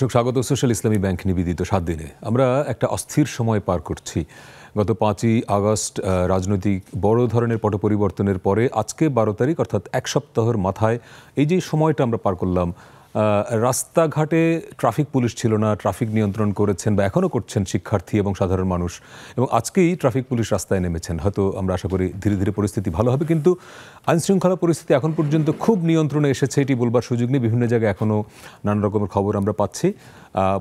দর্শক স্বাগত সোশ্যাল ইসলামী ব্যাংক নিবেদিত সাত দিনে আমরা একটা অস্থির সময় পার করছি গত পাঁচই আগস্ট রাজনৈতিক বড় ধরনের পট পরিবর্তনের পরে আজকে বারো তারিখ অর্থাৎ এক সপ্তাহের মাথায় এই যে সময়টা আমরা পার করলাম রাস্তাঘাটে ট্রাফিক পুলিশ ছিল না ট্রাফিক নিয়ন্ত্রণ করেছেন বা এখনও করছেন শিক্ষার্থী এবং সাধারণ মানুষ এবং আজকেই ট্রাফিক পুলিশ রাস্তায় নেমেছেন হয়তো আমরা আশা করি ধীরে ধীরে পরিস্থিতি ভালো হবে কিন্তু আইনশৃঙ্খলা পরিস্থিতি এখন পর্যন্ত খুব নিয়ন্ত্রণে এসেছে এটি বলবার সুযোগ নেই বিভিন্ন জায়গায় এখনও নানা রকমের খবর আমরা পাচ্ছি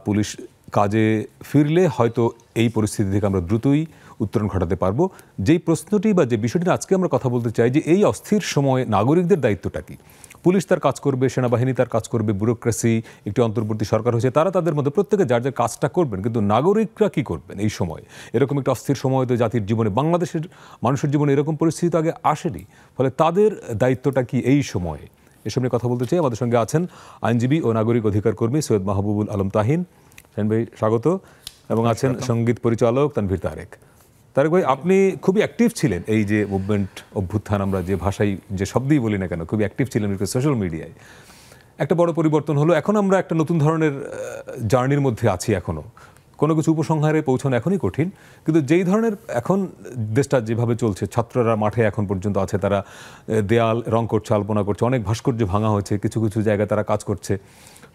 পুলিশ কাজে ফিরলে হয়তো এই পরিস্থিতি থেকে আমরা দ্রুতই উত্তরণ ঘটাতে পারবো যেই প্রশ্নটি বা যে বিষয়টি আজকে আমরা কথা বলতে চাই যে এই অস্থির সময়ে নাগরিকদের দায়িত্বটা কী পুলিশ তার কাজ করবে সেনাবাহিনী তার কাজ করবে ব্যুরোক্রেসি একটি অন্তর্বর্তী সরকার হয়েছে তারা তাদের মধ্যে প্রত্যেকে যার যার কাজটা করবেন কিন্তু নাগরিকরা কি করবেন এই সময় এরকম একটা অস্থির সময় তো জাতির জীবনে বাংলাদেশের মানুষের জীবনে এরকম পরিস্থিতি আগে আসেনি ফলে তাদের দায়িত্বটা কি এই সময়ে এসব নিয়ে কথা বলতে চাই আমাদের সঙ্গে আছেন আইনজীবী ও নাগরিক অধিকার কর্মী সৈয়দ মাহবুবুল আলম তাহিন সেন ভাই স্বাগত এবং আছেন সঙ্গীত পরিচালক তানভীর তারেক তারেক ভাই আপনি খুবই অ্যাক্টিভ ছিলেন এই যে মুভমেন্ট অভ্যুত্থান আমরা যে ভাষাই যে শব্দেই বলি না কেন খুবই অ্যাক্টিভ ছিলেন সোশ্যাল মিডিয়ায় একটা বড় পরিবর্তন হলো এখন আমরা একটা নতুন ধরনের জার্নির মধ্যে আছি এখনও কোনো কিছু উপসংহারে পৌঁছানো এখনই কঠিন কিন্তু যেই ধরনের এখন দেশটা যেভাবে চলছে ছাত্ররা মাঠে এখন পর্যন্ত আছে তারা দেয়াল রং করছে আলপনা করছে অনেক ভাস্কর্য ভাঙা হয়েছে কিছু কিছু জায়গায় তারা কাজ করছে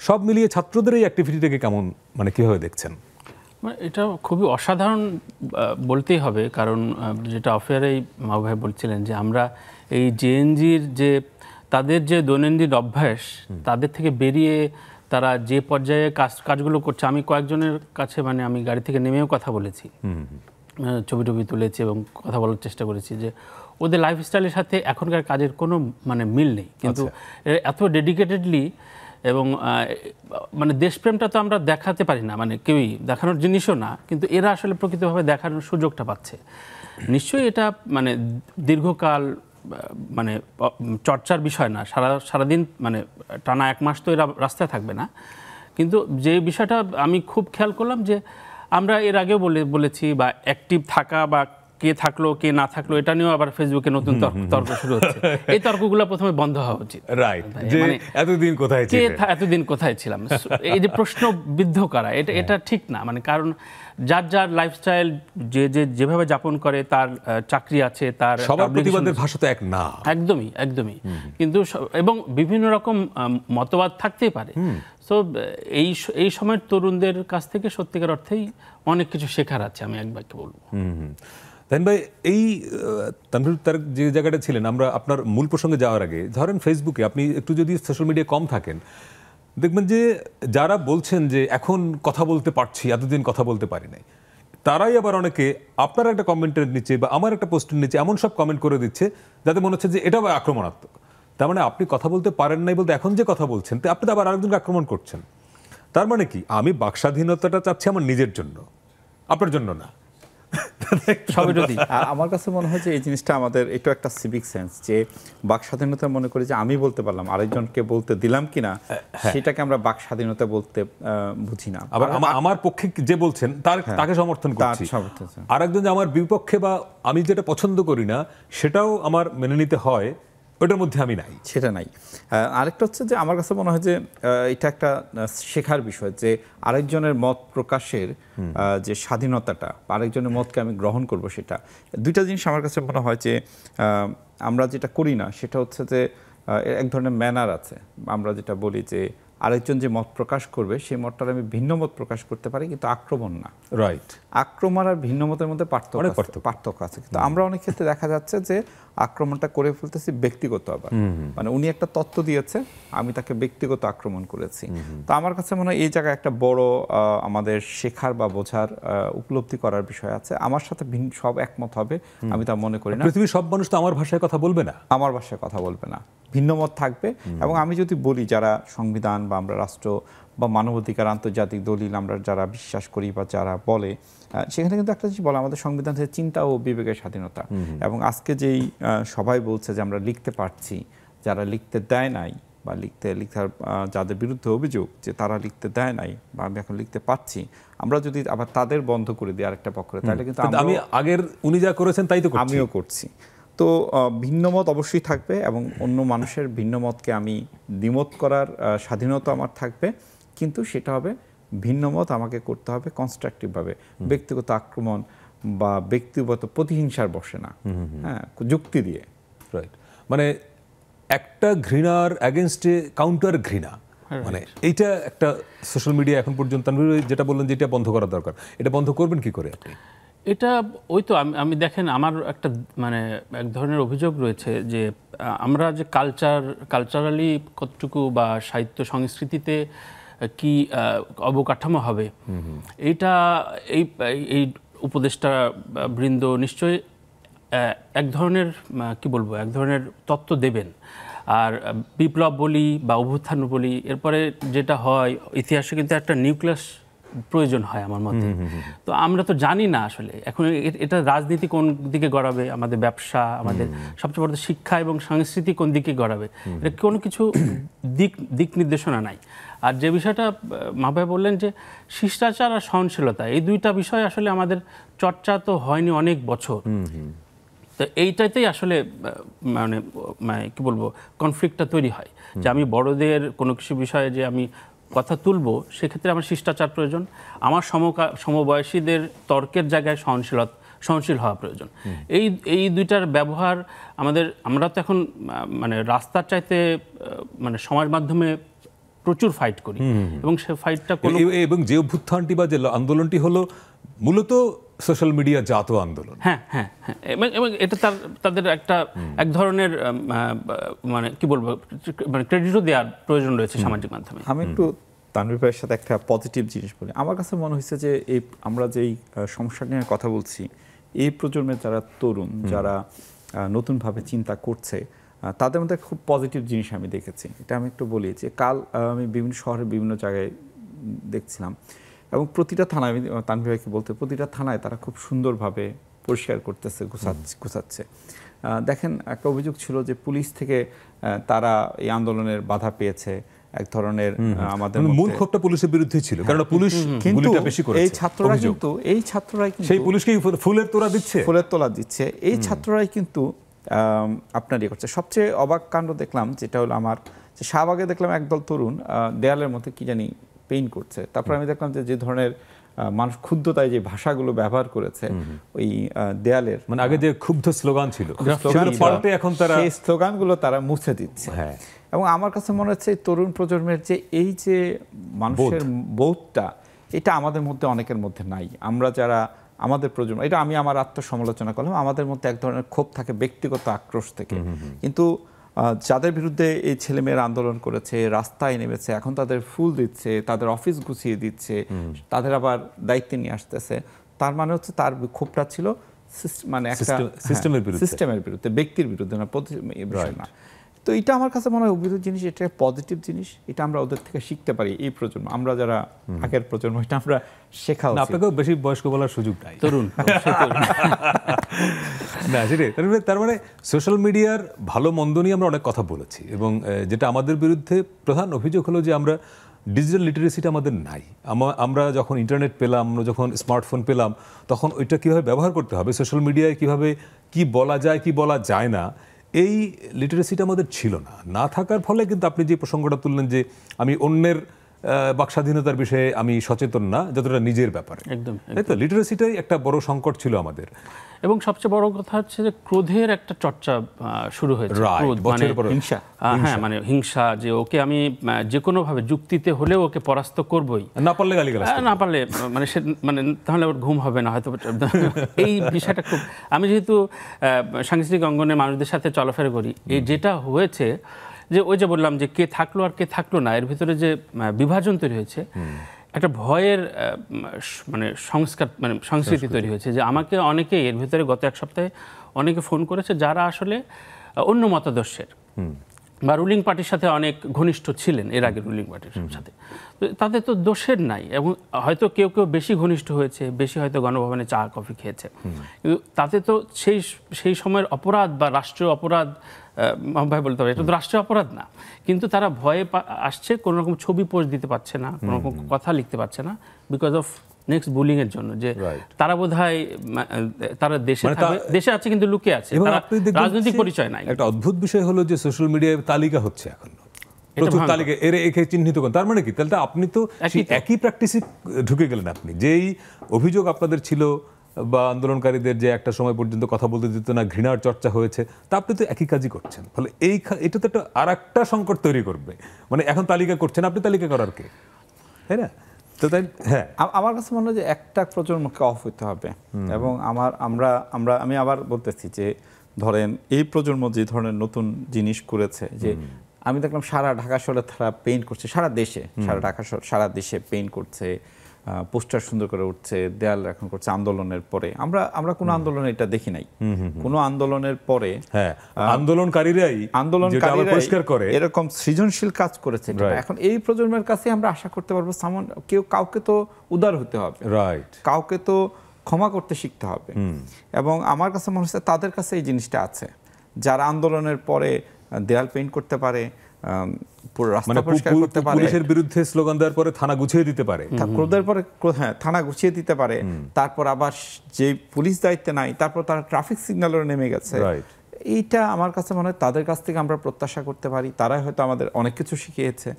সব মিলিয়ে ছাত্রদের এই অ্যাক্টিভিটিটাকে কেমন মানে কীভাবে দেখছেন মানে এটা খুবই অসাধারণ বলতেই হবে কারণ যেটা অফেয়ারেই মা ভাই বলছিলেন যে আমরা এই জেএনজির যে তাদের যে দৈনন্দিন অভ্যাস তাদের থেকে বেরিয়ে তারা যে পর্যায়ে কাজ কাজগুলো করছে আমি কয়েকজনের কাছে মানে আমি গাড়ি থেকে নেমেও কথা বলেছি ছবি টবি তুলেছি এবং কথা বলার চেষ্টা করেছি যে ওদের লাইফস্টাইলের সাথে এখনকার কাজের কোনো মানে মিল নেই কিন্তু আচ্ছা। এত ডেডিকেটেডলি এবং মানে দেশপ্রেমটা তো আমরা দেখাতে পারি না মানে কেউই দেখানোর জিনিসও না কিন্তু এরা আসলে প্রকৃতভাবে দেখানোর সুযোগটা পাচ্ছে নিশ্চয়ই এটা মানে দীর্ঘকাল মানে চর্চার বিষয় না সারা সারাদিন মানে টানা এক মাস তো এরা রাস্তায় থাকবে না কিন্তু যে বিষয়টা আমি খুব খেয়াল করলাম যে আমরা এর আগেও বলে বলেছি বা অ্যাক্টিভ থাকা বা কে থাকলো কে না থাকলো এটা নিয়েও আবার ফেসবুকে নতুন তর্ক শুরু হচ্ছে এই তর্কগুলো প্রথমে বন্ধ হওয়া উচিত রাইট মানে যে মানে এতদিন কোথায় কে এতদিন কোথায় ছিলাম এই যে প্রশ্নবিদ্ধ করা এটা হ্যাঁ। এটা ঠিক না মানে কারণ যার যার লাইফস্টাইল যে যে যেভাবে যাপন করে তার চাকরি আছে তার সবার প্রতিবাদের ভাষা তো এক না একদমই একদমই কিন্তু এবং বিভিন্ন রকম মতবাদ থাকতেই পারে সো এই এই সময়ের তরুণদের কাছ থেকে সত্যিকার অর্থেই অনেক কিছু শেখার আছে আমি একবারকে বলবো তাই ভাই এই তানভীর তার যে জায়গাটা ছিলেন আমরা আপনার মূল প্রসঙ্গে যাওয়ার আগে ধরেন ফেসবুকে আপনি একটু যদি সোশ্যাল মিডিয়া কম থাকেন দেখবেন যে যারা বলছেন যে এখন কথা বলতে পারছি এতদিন কথা বলতে পারি নাই তারাই আবার অনেকে আপনার একটা কমেন্টের নিচে বা আমার একটা পোস্টের নিচে এমন সব কমেন্ট করে দিচ্ছে যাতে মনে হচ্ছে যে এটা আক্রমণাত্মক তার মানে আপনি কথা বলতে পারেন নাই বলতে এখন যে কথা বলছেন তো আপনি তো আবার আরেকজনকে আক্রমণ করছেন তার মানে কি আমি বাকস্বাধীনতাটা চাচ্ছি আমার নিজের জন্য আপনার জন্য না সবিরোধী আমার কাছে মনে হয় যে এই জিনিসটা আমাদের একটু একটা সিভিক সেন্স যে বাক স্বাধীনতা মনে করি যে আমি বলতে পারলাম আরেকজনকে বলতে দিলাম কিনা হ্যাঁ। সেটাকে আমরা বাক স্বাধীনতা বলতে বুঝি না আবার আমার পক্ষে যে বলছেন তার হ্যাঁ। তাকে সমর্থন করছি হ্যাঁ। আরেকজন যে আমার বিপক্ষে বা আমি যেটা পছন্দ করি না সেটাও আমার মেনে নিতে হয় ওটার মধ্যে আমি নাই সেটা নাই আরেকটা হচ্ছে যে আমার কাছে মনে হয় যে এটা একটা শেখার বিষয় যে আরেকজনের মত প্রকাশের যে স্বাধীনতাটা আরেকজনের মতকে আমি গ্রহণ করব সেটা দুইটা জিনিস আমার কাছে মনে হয় যে আমরা যেটা করি না সেটা হচ্ছে যে এক ধরনের ম্যানার আছে আমরা যেটা বলি যে আরেকজন যে মত প্রকাশ করবে সেই মতটার আমি ভিন্ন মত প্রকাশ করতে পারি কিন্তু আক্রমণ না রাইট আক্রমণ আর ভিন্ন মতের মধ্যে পার্থক্য পার্থক্য আছে কিন্তু আমরা অনেক ক্ষেত্রে দেখা যাচ্ছে যে আক্রমণটা করে ফেলতেছি ব্যক্তিগত আবার মানে উনি একটা তত্ত্ব দিয়েছে আমি তাকে ব্যক্তিগত আক্রমণ করেছি তো আমার কাছে মনে হয় এই জায়গায় একটা বড় আমাদের শেখার বা বোঝার উপলব্ধি করার বিষয় আছে আমার সাথে ভিন্ন সব একমত হবে আমি তা মনে করি না পৃথিবীর সব মানুষ তো আমার ভাষায় কথা বলবে না আমার ভাষায় কথা বলবে না ভিন্নমত থাকবে এবং আমি যদি বলি যারা সংবিধান বা আমরা রাষ্ট্র বা মানবাধিকার আন্তর্জাতিক দলিল আমরা যারা বিশ্বাস করি বা যারা বলে সেখানে কিন্তু একটা জিনিস বলা আমাদের সংবিধান থেকে চিন্তা ও বিবেকের স্বাধীনতা এবং আজকে যেই সবাই বলছে যে আমরা লিখতে পারছি যারা লিখতে দেয় নাই বা লিখতে লিখার যাদের বিরুদ্ধে অভিযোগ যে তারা লিখতে দেয় নাই বা আমি এখন লিখতে পারছি আমরা যদি আবার তাদের বন্ধ করে দিই আরেকটা পক্ষে তাহলে কিন্তু আমি আগের উনি যা করেছেন তাই তো আমিও করছি তো ভিন্ন মত অবশ্যই থাকবে এবং অন্য মানুষের ভিন্ন মতকে আমি দ্বিমত করার স্বাধীনতা আমার থাকবে কিন্তু সেটা হবে ভিন্ন মত আমাকে করতে হবে কনস্ট্রাকটিভভাবে ব্যক্তিগত আক্রমণ বা ব্যক্তিগত প্রতিহিংসার বসে না হ্যাঁ যুক্তি দিয়ে রাইট মানে একটা ঘৃণার অ্যাগেনস্টে কাউন্টার ঘৃণা মানে এইটা একটা সোশ্যাল মিডিয়া এখন পর্যন্ত যেটা বললেন যে এটা বন্ধ করা দরকার এটা বন্ধ করবেন কি করে আপনি এটা ওই তো আমি দেখেন আমার একটা মানে এক ধরনের অভিযোগ রয়েছে যে আমরা যে কালচার কালচারালি কতটুকু বা সাহিত্য সংস্কৃতিতে কি অবকাঠামো হবে এইটা এই এই উপদেষ্টা বৃন্দ নিশ্চয়ই এক ধরনের কি বলবো এক ধরনের তত্ত্ব দেবেন আর বিপ্লব বলি বা অভ্যুত্থান বলি এরপরে যেটা হয় ইতিহাসে কিন্তু একটা নিউক্লিয়াস প্রয়োজন হয় আমার মতে তো আমরা তো জানি না আসলে এখন এটা রাজনীতি কোন দিকে গড়াবে আমাদের ব্যবসা আমাদের সবচেয়ে বড় শিক্ষা এবং সংস্কৃতি কোন দিকে গড়াবে এটা কোনো কিছু দিক দিক নির্দেশনা নাই আর যে বিষয়টা মাহবাই বললেন যে শিষ্টাচার আর সহনশীলতা এই দুইটা বিষয় আসলে আমাদের চর্চা তো হয়নি অনেক বছর তো এইটাতেই আসলে মানে, মানে কি বলবো কনফ্লিক্টটা তৈরি হয় যে আমি বড়দের কোনো কিছু বিষয়ে যে আমি কথা তুলব সেক্ষেত্রে আমার শিষ্টাচার প্রয়োজন আমার সমকা সমবয়সীদের তর্কের জায়গায় সহনশীলতা সহনশীল হওয়া প্রয়োজন এই এই দুইটার ব্যবহার আমাদের আমরা তো এখন মানে রাস্তার চাইতে মানে সমাজ মাধ্যমে প্রচুর ফাইট করি এবং সে ফাইটটা কোনো এবং যে অভ্যুত্থানটি বা যে আন্দোলনটি হলো মূলত সোশ্যাল মিডিয়া জাত আন্দোলন হ্যাঁ হ্যাঁ হ্যাঁ এবং এটা তার তাদের একটা এক ধরনের মানে কি বলবো মানে ক্রেডিটও দেওয়ার প্রয়োজন রয়েছে সামাজিক মাধ্যমে আমি একটু তানভীর ভাইয়ের সাথে একটা পজিটিভ জিনিস বলি আমার কাছে মনে হয়েছে যে এই আমরা যেই সমস্যা নিয়ে কথা বলছি এই প্রজন্মের যারা তরুণ যারা নতুনভাবে চিন্তা করছে তাদের মধ্যে খুব পজিটিভ জিনিস আমি দেখেছি এটা আমি একটু বলি যে কাল আমি বিভিন্ন শহরের বিভিন্ন জায়গায় দেখছিলাম এবং প্রতিটা থানায় আমি তানভীর ভাইকে বলতে প্রতিটা থানায় তারা খুব সুন্দরভাবে পরিষ্কার করতেছে গুছাচ্ছে গুছাচ্ছে দেখেন একটা অভিযোগ ছিল যে পুলিশ থেকে তারা এই আন্দোলনের বাধা পেয়েছে এক ধরনের আমাদের মানে মূল ক্ষোভটা পুলিশের বিরুদ্ধে ছিল কারণ হ্যাঁ। পুলিশ কিন্তু বেশি করেছে এই ছাত্ররা কিন্তু এই ছাত্ররাই কিন্তু সেই পুলিশকে ফুলের তোলা দিচ্ছে ফুলের তোলা দিচ্ছে এই ছাত্ররাই কিন্তু আপনার ইয়ে করছে সবচেয়ে অবাক কাণ্ড দেখলাম যেটা হলো আমার যে শাহবাগে দেখলাম একদল তরুণ দেয়ালের মধ্যে কি জানি পেইন্ট করছে তারপর আমি দেখলাম যে যে ধরনের মানুষ ক্ষুদ্রতায় যে ভাষাগুলো ব্যবহার করেছে ওই দেয়ালের মানে আগে যে ক্ষুব্ধ স্লোগান ছিল এখন তারা সেই স্লোগানগুলো তারা মুছে দিচ্ছে হ্যাঁ এবং আমার কাছে মনে হচ্ছে তরুণ প্রজন্মের যে এই যে মানুষের বোধটা এটা আমাদের মধ্যে অনেকের মধ্যে নাই আমরা যারা আমাদের প্রজন্ম এটা আমি আমার আত্মসমালোচনা করলাম আমাদের মধ্যে এক ধরনের ক্ষোভ থাকে ব্যক্তিগত আক্রোশ থেকে কিন্তু যাদের বিরুদ্ধে এই ছেলেমেয়ের আন্দোলন করেছে রাস্তায় নেমেছে এখন তাদের ফুল দিচ্ছে তাদের অফিস গুছিয়ে দিচ্ছে তাদের আবার দায়িত্ব নিয়ে আসতেছে তার মানে হচ্ছে তার ক্ষোভটা ছিল মানে একটা সিস্টেমের বিরুদ্ধে ব্যক্তির বিরুদ্ধে না বিষয় না তো এটা আমার কাছে মনে হয় অভিজ্ঞ জিনিস এটা পজিটিভ জিনিস এটা আমরা ওদের থেকে শিখতে পারি এই প্রজন্ম আমরা যারা আগের প্রজন্ম এটা আমরা শেখা আপনাকেও বেশি বয়স্ক বলার সুযোগ নাই তরুণ না সেটাই তার মানে সোশ্যাল মিডিয়ার মানে ভালো মন্দ নিয়ে আমরা অনেক কথা বলেছি এবং যেটা আমাদের বিরুদ্ধে প্রধান অভিযোগ হলো যে আমরা ডিজিটাল লিটারেসিটা আমাদের নাই আমরা যখন ইন্টারনেট পেলাম আমরা যখন স্মার্টফোন পেলাম তখন ওইটা কীভাবে ব্যবহার করতে হবে সোশ্যাল মিডিয়ায় কীভাবে কি বলা যায় কি বলা যায় না এই লিটারেসিটা আমাদের ছিল না না থাকার ফলে কিন্তু আপনি যে প্রসঙ্গটা তুললেন যে আমি অন্যের বাকস্বাধীনতার বিষয়ে আমি সচেতন না যতটা নিজের ব্যাপারে একদম তাই তো লিটারেসিটাই একটা বড় সংকট ছিল আমাদের এবং সবচেয়ে বড় কথা হচ্ছে যে ক্রোধের একটা চর্চা শুরু হয়েছে মানে হিংসা হ্যাঁ মানে হিংসা যে ওকে আমি যে কোনোভাবে যুক্তিতে হলেও ওকে পরাস্ত করবই না পারলে গালি না পারলে মানে সে মানে তাহলে ওর ঘুম হবে না হয়তো এই বিষয়টা খুব আমি যেহেতু সাংস্কৃতিক অঙ্গনে মানুষদের সাথে চলাফেরা করি এই যেটা হয়েছে যে ওই যে বললাম যে কে থাকলো আর কে থাকলো না এর ভিতরে যে বিভাজন তৈরি হয়েছে একটা ভয়ের মানে সংস্কার মানে সংস্কৃতি তৈরি হয়েছে যে আমাকে অনেকে এর ভিতরে গত এক সপ্তাহে অনেকে ফোন করেছে যারা আসলে অন্য মতাদর্শের বা রুলিং পার্টির সাথে অনেক ঘনিষ্ঠ ছিলেন এর আগে রুলিং পার্টির সাথে তাদের তো দোষের নাই এবং হয়তো কেউ কেউ বেশি ঘনিষ্ঠ হয়েছে বেশি হয়তো গণভবনে চা কফি খেয়েছে কিন্তু তাতে তো সেই সেই সময়ের অপরাধ বা রাষ্ট্রীয় অপরাধ ভাই বলতে হবে এটা তো রাষ্ট্রীয় অপরাধ না কিন্তু তারা ভয়ে আসছে কোনোরকম ছবি পোস্ট দিতে পারছে না কোনো রকম কথা লিখতে পারছে না বিকজ অফ নেক্সট বুলিং এর জন্য যে তারা বোধহয় তারা দেশে মানে দেশে আছে কিন্তু আছে রাজনৈতিক পরিচয় নাই একটা অদ্ভুত বিষয় হলো যে সোশ্যাল মিডিয়ায় তালিকা হচ্ছে এখন প্রচুর তালিকা এর একে চিহ্নিত করেন তার মানে কি তাহলে আপনি তো একই প্র্যাকটিসে ঢুকে গেলেন আপনি যেই অভিযোগ আপনাদের ছিল বা আন্দোলনকারীদের যে একটা সময় পর্যন্ত কথা বলতে দিত না ঘৃণার চর্চা হয়েছে তা আপনি তো একই কাজই করছেন ফলে এই এটা তো একটা আর একটা সংকট তৈরি করবে মানে এখন তালিকা করছেন আপনি তালিকা করার কে তাই না তো তাই হ্যাঁ। আমার কাছে মনে হয় যে একটা প্রজন্মকে অফ হইতে হবে এবং আমার আমরা আমরা আমি আবার বলতেছি যে ধরেন এই প্রজন্ম যে ধরনের নতুন জিনিস করেছে যে আমি দেখলাম সারা ঢাকা শহরে তারা পেইন্ট করছে সারা দেশে সারা ঢাকা সারা দেশে পেইন্ট করছে পোস্টার সুন্দর করে উঠছে দেয়াল এখন করছে আন্দোলনের পরে আমরা আমরা কোনো আন্দোলনে এটা দেখি নাই কোনো আন্দোলনের পরে হ্যাঁ আন্দোলনকারীরাই আন্দোলনকারীরা পরিষ্কার করে এরকম সৃজনশীল কাজ করেছে এখন এই প্রজন্মের কাছে আমরা আশা করতে পারবো সামন কেউ কাউকে তো উদার হতে হবে রাইট কাউকে তো ক্ষমা করতে শিখতে হবে এবং আমার কাছে মনে হচ্ছে তাদের কাছে এই জিনিসটা আছে যারা আন্দোলনের পরে দেয়াল পেইন্ট করতে পারে পুরো রাস্তা মানে পরিষ্কার করতে পারে পুলিশের বিরুদ্ধে স্লোগান দেওয়ার পরে থানা গুছিয়ে দিতে পারে পরে হ্যাঁ থানা গুছিয়ে দিতে পারে তারপর আবার যে পুলিশ দায়িত্বে নাই তারপর তারা ট্রাফিক সিগন্যালের নেমে গেছে এইটা আমার কাছে মনে হয় তাদের কাছ থেকে আমরা প্রত্যাশা করতে পারি তারাই হয়তো আমাদের অনেক কিছু শিখিয়েছে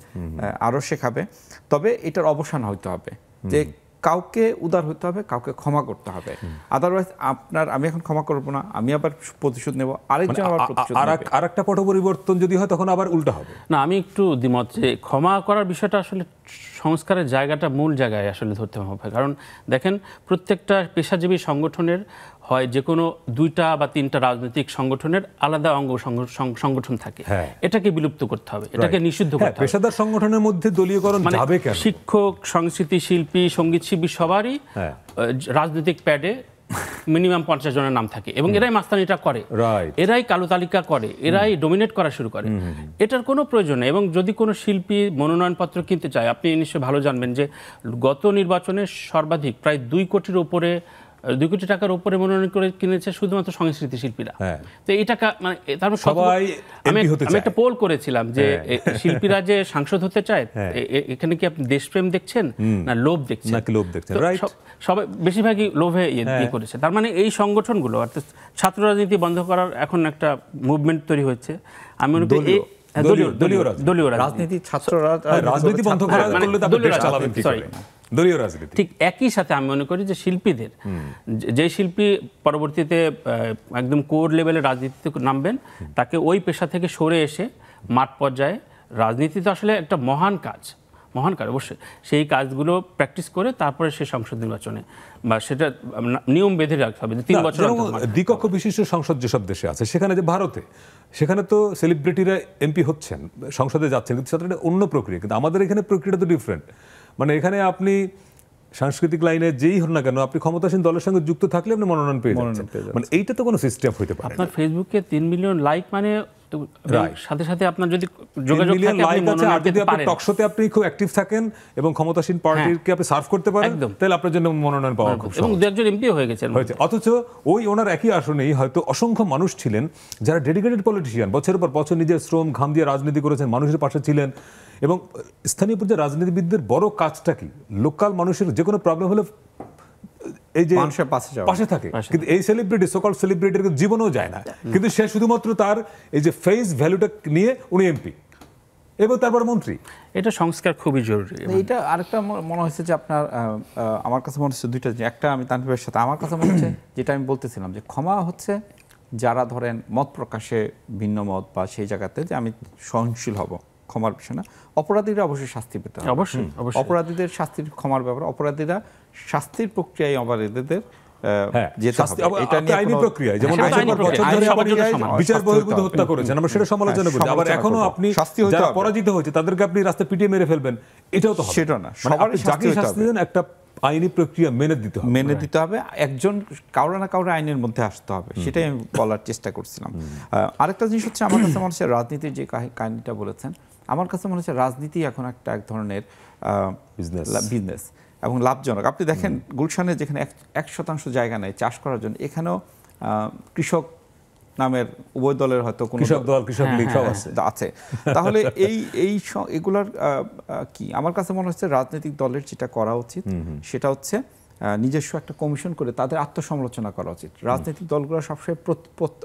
আরও শেখাবে তবে এটার অবসান হইতে হবে যে কাউকে উদার হতে হবে কাউকে ক্ষমা করতে হবে আদারওয়াইজ আপনার আমি এখন ক্ষমা করবো না আমি আবার প্রতিশোধ নেব আরেকজন মানে আবার আর একটা পট পরিবর্তন যদি হয় তখন আবার উল্টা হবে না আমি একটু দ্বিমত যে ক্ষমা করার বিষয়টা আসলে সংস্কারের জায়গাটা মূল জায়গায় আসলে ধরতে হবে কারণ দেখেন প্রত্যেকটা পেশাজীবী সংগঠনের হয় যে কোনো দুইটা বা তিনটা রাজনৈতিক সংগঠনের আলাদা অঙ্গ সংগঠন থাকে হ্যাঁ। এটাকে বিলুপ্ত করতে হবে এটাকে নিষিদ্ধ হ্যাঁ, করতে হবে পেশাদার সংগঠনের মধ্যে দলীয়করণ মানে যাবে কেন শিক্ষক সংস্কৃতি শিল্পী শিল্পী সবারই হ্যাঁ। রাজনৈতিক প্যাডে মিনিমাম পঞ্চাশ জনের নাম থাকে এবং এরাই মাস্তানিটা করে এরাই কালো তালিকা করে এরাই ডোমিনেট করা শুরু করে এটার কোনো প্রয়োজন নেই এবং যদি কোনো শিল্পী মনোনয়নপত্র কিনতে চায় আপনি নিশ্চয়ই ভালো জানবেন যে গত নির্বাচনে সর্বাধিক প্রায় দুই কোটির ওপরে দুই কোটি টাকার উপরে মনোনয়ন করে কিনেছে শুধুমাত্র সংস্কৃতি শিল্পীরা হ্যাঁ। তো এই টাকা মানে তার মানে সবাই আমি একটা পোল করেছিলাম যে হ্যাঁ। শিল্পীরা যে সাংসদ হতে চায় হ্যাঁ। এখানে কি আপনি দেশপ্রেম দেখছেন না লোভ দেখছেন নাকি লোভ দেখছেন সবাই বেশিরভাগই লোভে ইয়ে, ইয়ে করেছে তার মানে এই সংগঠনগুলো অর্থাৎ ছাত্র রাজনীতি বন্ধ করার এখন একটা মুভমেন্ট তৈরি হয়েছে আমি মনে করি দলীয় দলীয় রাজনীতি ছাত্র রাজনীতি বন্ধ করার মানে করলে তো চালাবেন কি করে দলীয় রাজনীতি ঠিক একই সাথে আমি মনে করি যে শিল্পীদের যে শিল্পী পরবর্তীতে একদম কোর লেভেলে রাজনীতিতে নামবেন তাকে ওই পেশা থেকে সরে এসে মাঠ পর্যায়ে রাজনীতি তো আসলে একটা মহান কাজ মহান কাজ অবশ্যই সেই কাজগুলো প্র্যাকটিস করে তারপরে সে সংসদ নির্বাচনে বা সেটা নিয়ম বেঁধে রাখতে হবে তিন বছর দ্বিকক্ষ বিশিষ্ট সংসদ যেসব দেশে আছে সেখানে যে ভারতে সেখানে তো সেলিব্রিটিরা এমপি হচ্ছেন সংসদে যাচ্ছেন কিন্তু সেটা অন্য প্রক্রিয়া কিন্তু আমাদের এখানে প্রক্রিয়াটা তো ডিফারেন্ট মানে এখানে আপনি সাংস্কৃতিক লাইনে যেই হন না কেন আপনি ক্ষমতাসীন দলের সঙ্গে যুক্ত থাকলে আপনি মনোনয়ন পেয়ে যাচ্ছেন মানে এইটা তো কোনো সিস্টেম হইতে পারে আপনার ফেসবুকে তিন মিলিয়ন লাইক মানে সাথে সাথে আপনার যদি যোগাযোগ থাকে আপনি আপনি খুব থাকেন এবং ক্ষমতাসীন পার্টিকে হ্যাঁ। আপনি সার্ভ করতে পারেন তাহলে আপনার জন্য মনোনয়ন পাওয়া খুব এবং এমপি হয়ে গেছেন হয়েছে অথচ ওই ওনার একই আসনেই হয়তো অসংখ্য মানুষ ছিলেন যারা ডেডিকেটেড পলিটিশিয়ান বছরের পর বছর নিজের শ্রম ঘাম দিয়ে রাজনীতি করেছেন মানুষের পাশে ছিলেন এবং স্থানীয় পর্যায়ে রাজনীতিবিদদের বড় কাজটা কি লোকাল মানুষের যে কোনো প্রবলেম হলে এই যে পাশে থাকে কিন্তু এই সেলিব্রিটি সকল সেলিব্রিটির জীবনেও যায় না কিন্তু সে শুধুমাত্র তার এই যে ফেস ভ্যালুটা নিয়ে উনি এমপি এবং তারপর মন্ত্রী এটা সংস্কার খুবই জরুরি এটা আরেকটা মনে হচ্ছে যে আপনার আমার কাছে মনে হচ্ছে দুইটা একটা আমি তানভীরের সাথে আমার কাছে মনে হচ্ছে যেটা আমি বলতেছিলাম যে ক্ষমা হচ্ছে যারা ধরেন মত প্রকাশে ভিন্ন মত বা সেই জায়গাতে যে আমি সহনশীল হব ক্ষমার বিষয় না অপরাধীরা অবশ্যই শাস্তি পেতে হবে অবশ্যই অপরাধীদের শাস্তির ক্ষমার ব্যাপারে অপরাধীরা শাস্তির প্রক্রিয়ায় অপরাধীদের মেনে দিতে হবে হ্যাঁ। একজন কারো না কারো আইনের মধ্যে আসতে হবে সেটাই আমি বলার চেষ্টা করছিলাম আরেকটা জিনিস হচ্ছে আমার কাছে মানুষের রাজনীতির যে কাহিনীটা বলেছেন আমার কাছে মনে হচ্ছে রাজনীতি এখন একটা এক ধরনের বিজনেস এবং লাভজনক আপনি দেখেন গুলশানে যেখানে এক শতাংশ জায়গা নেয় চাষ করার জন্য এখানেও কৃষক নামের উভয় দলের হয়তো কোনো কৃষক দল কৃষক হ্যাঁ, হ্যাঁ, আছে তাহলে এই এই এগুলার কি আমার কাছে মনে হচ্ছে রাজনৈতিক দলের যেটা করা উচিত সেটা হচ্ছে নিজস্ব একটা কমিশন করে তাদের আত্মসমালোচনা করা উচিত রাজনৈতিক দলগুলো সবসময়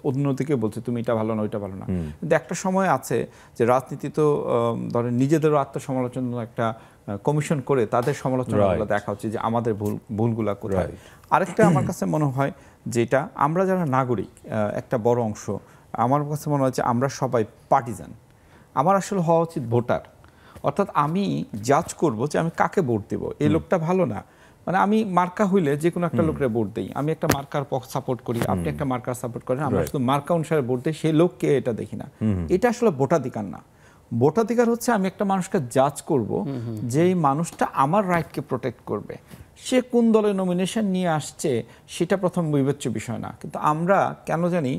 অন্যদিকে বলছে তুমি এটা ভালো না ওইটা ভালো না কিন্তু একটা সময় আছে যে রাজনীতি তো ধরেন নিজেদেরও আত্মসমালোচনা একটা কমিশন করে তাদের সমালোচনাগুলো দেখা উচিত যে আমাদের ভুল ভুলগুলা কোথায় আরেকটা আমার কাছে মনে হয় যেটা আমরা যারা নাগরিক একটা বড় অংশ আমার কাছে মনে হচ্ছে আমরা সবাই পার্টিজান আমার আসলে হওয়া উচিত ভোটার অর্থাৎ আমি জাজ করব যে আমি কাকে ভোট দেবো এই লোকটা ভালো না মানে আমি মার্কা হইলে যে কোনো একটা লোকের ভোট দিই আমি একটা মার্কার পক্ষ সাপোর্ট করি আপনি একটা মার্কার সাপোর্ট করেন আমরা শুধু মার্কা অনুসারে ভোট দিই সেই লোককে এটা দেখি না এটা আসলে ভোটাধিকার না ভোটাধিকার হচ্ছে আমি একটা মানুষকে জাজ করব যে এই মানুষটা আমার রাইটকে প্রোটেক্ট করবে সে কোন দলের নমিনেশন নিয়ে আসছে সেটা প্রথম বিবেচ্য বিষয় না কিন্তু আমরা কেন জানি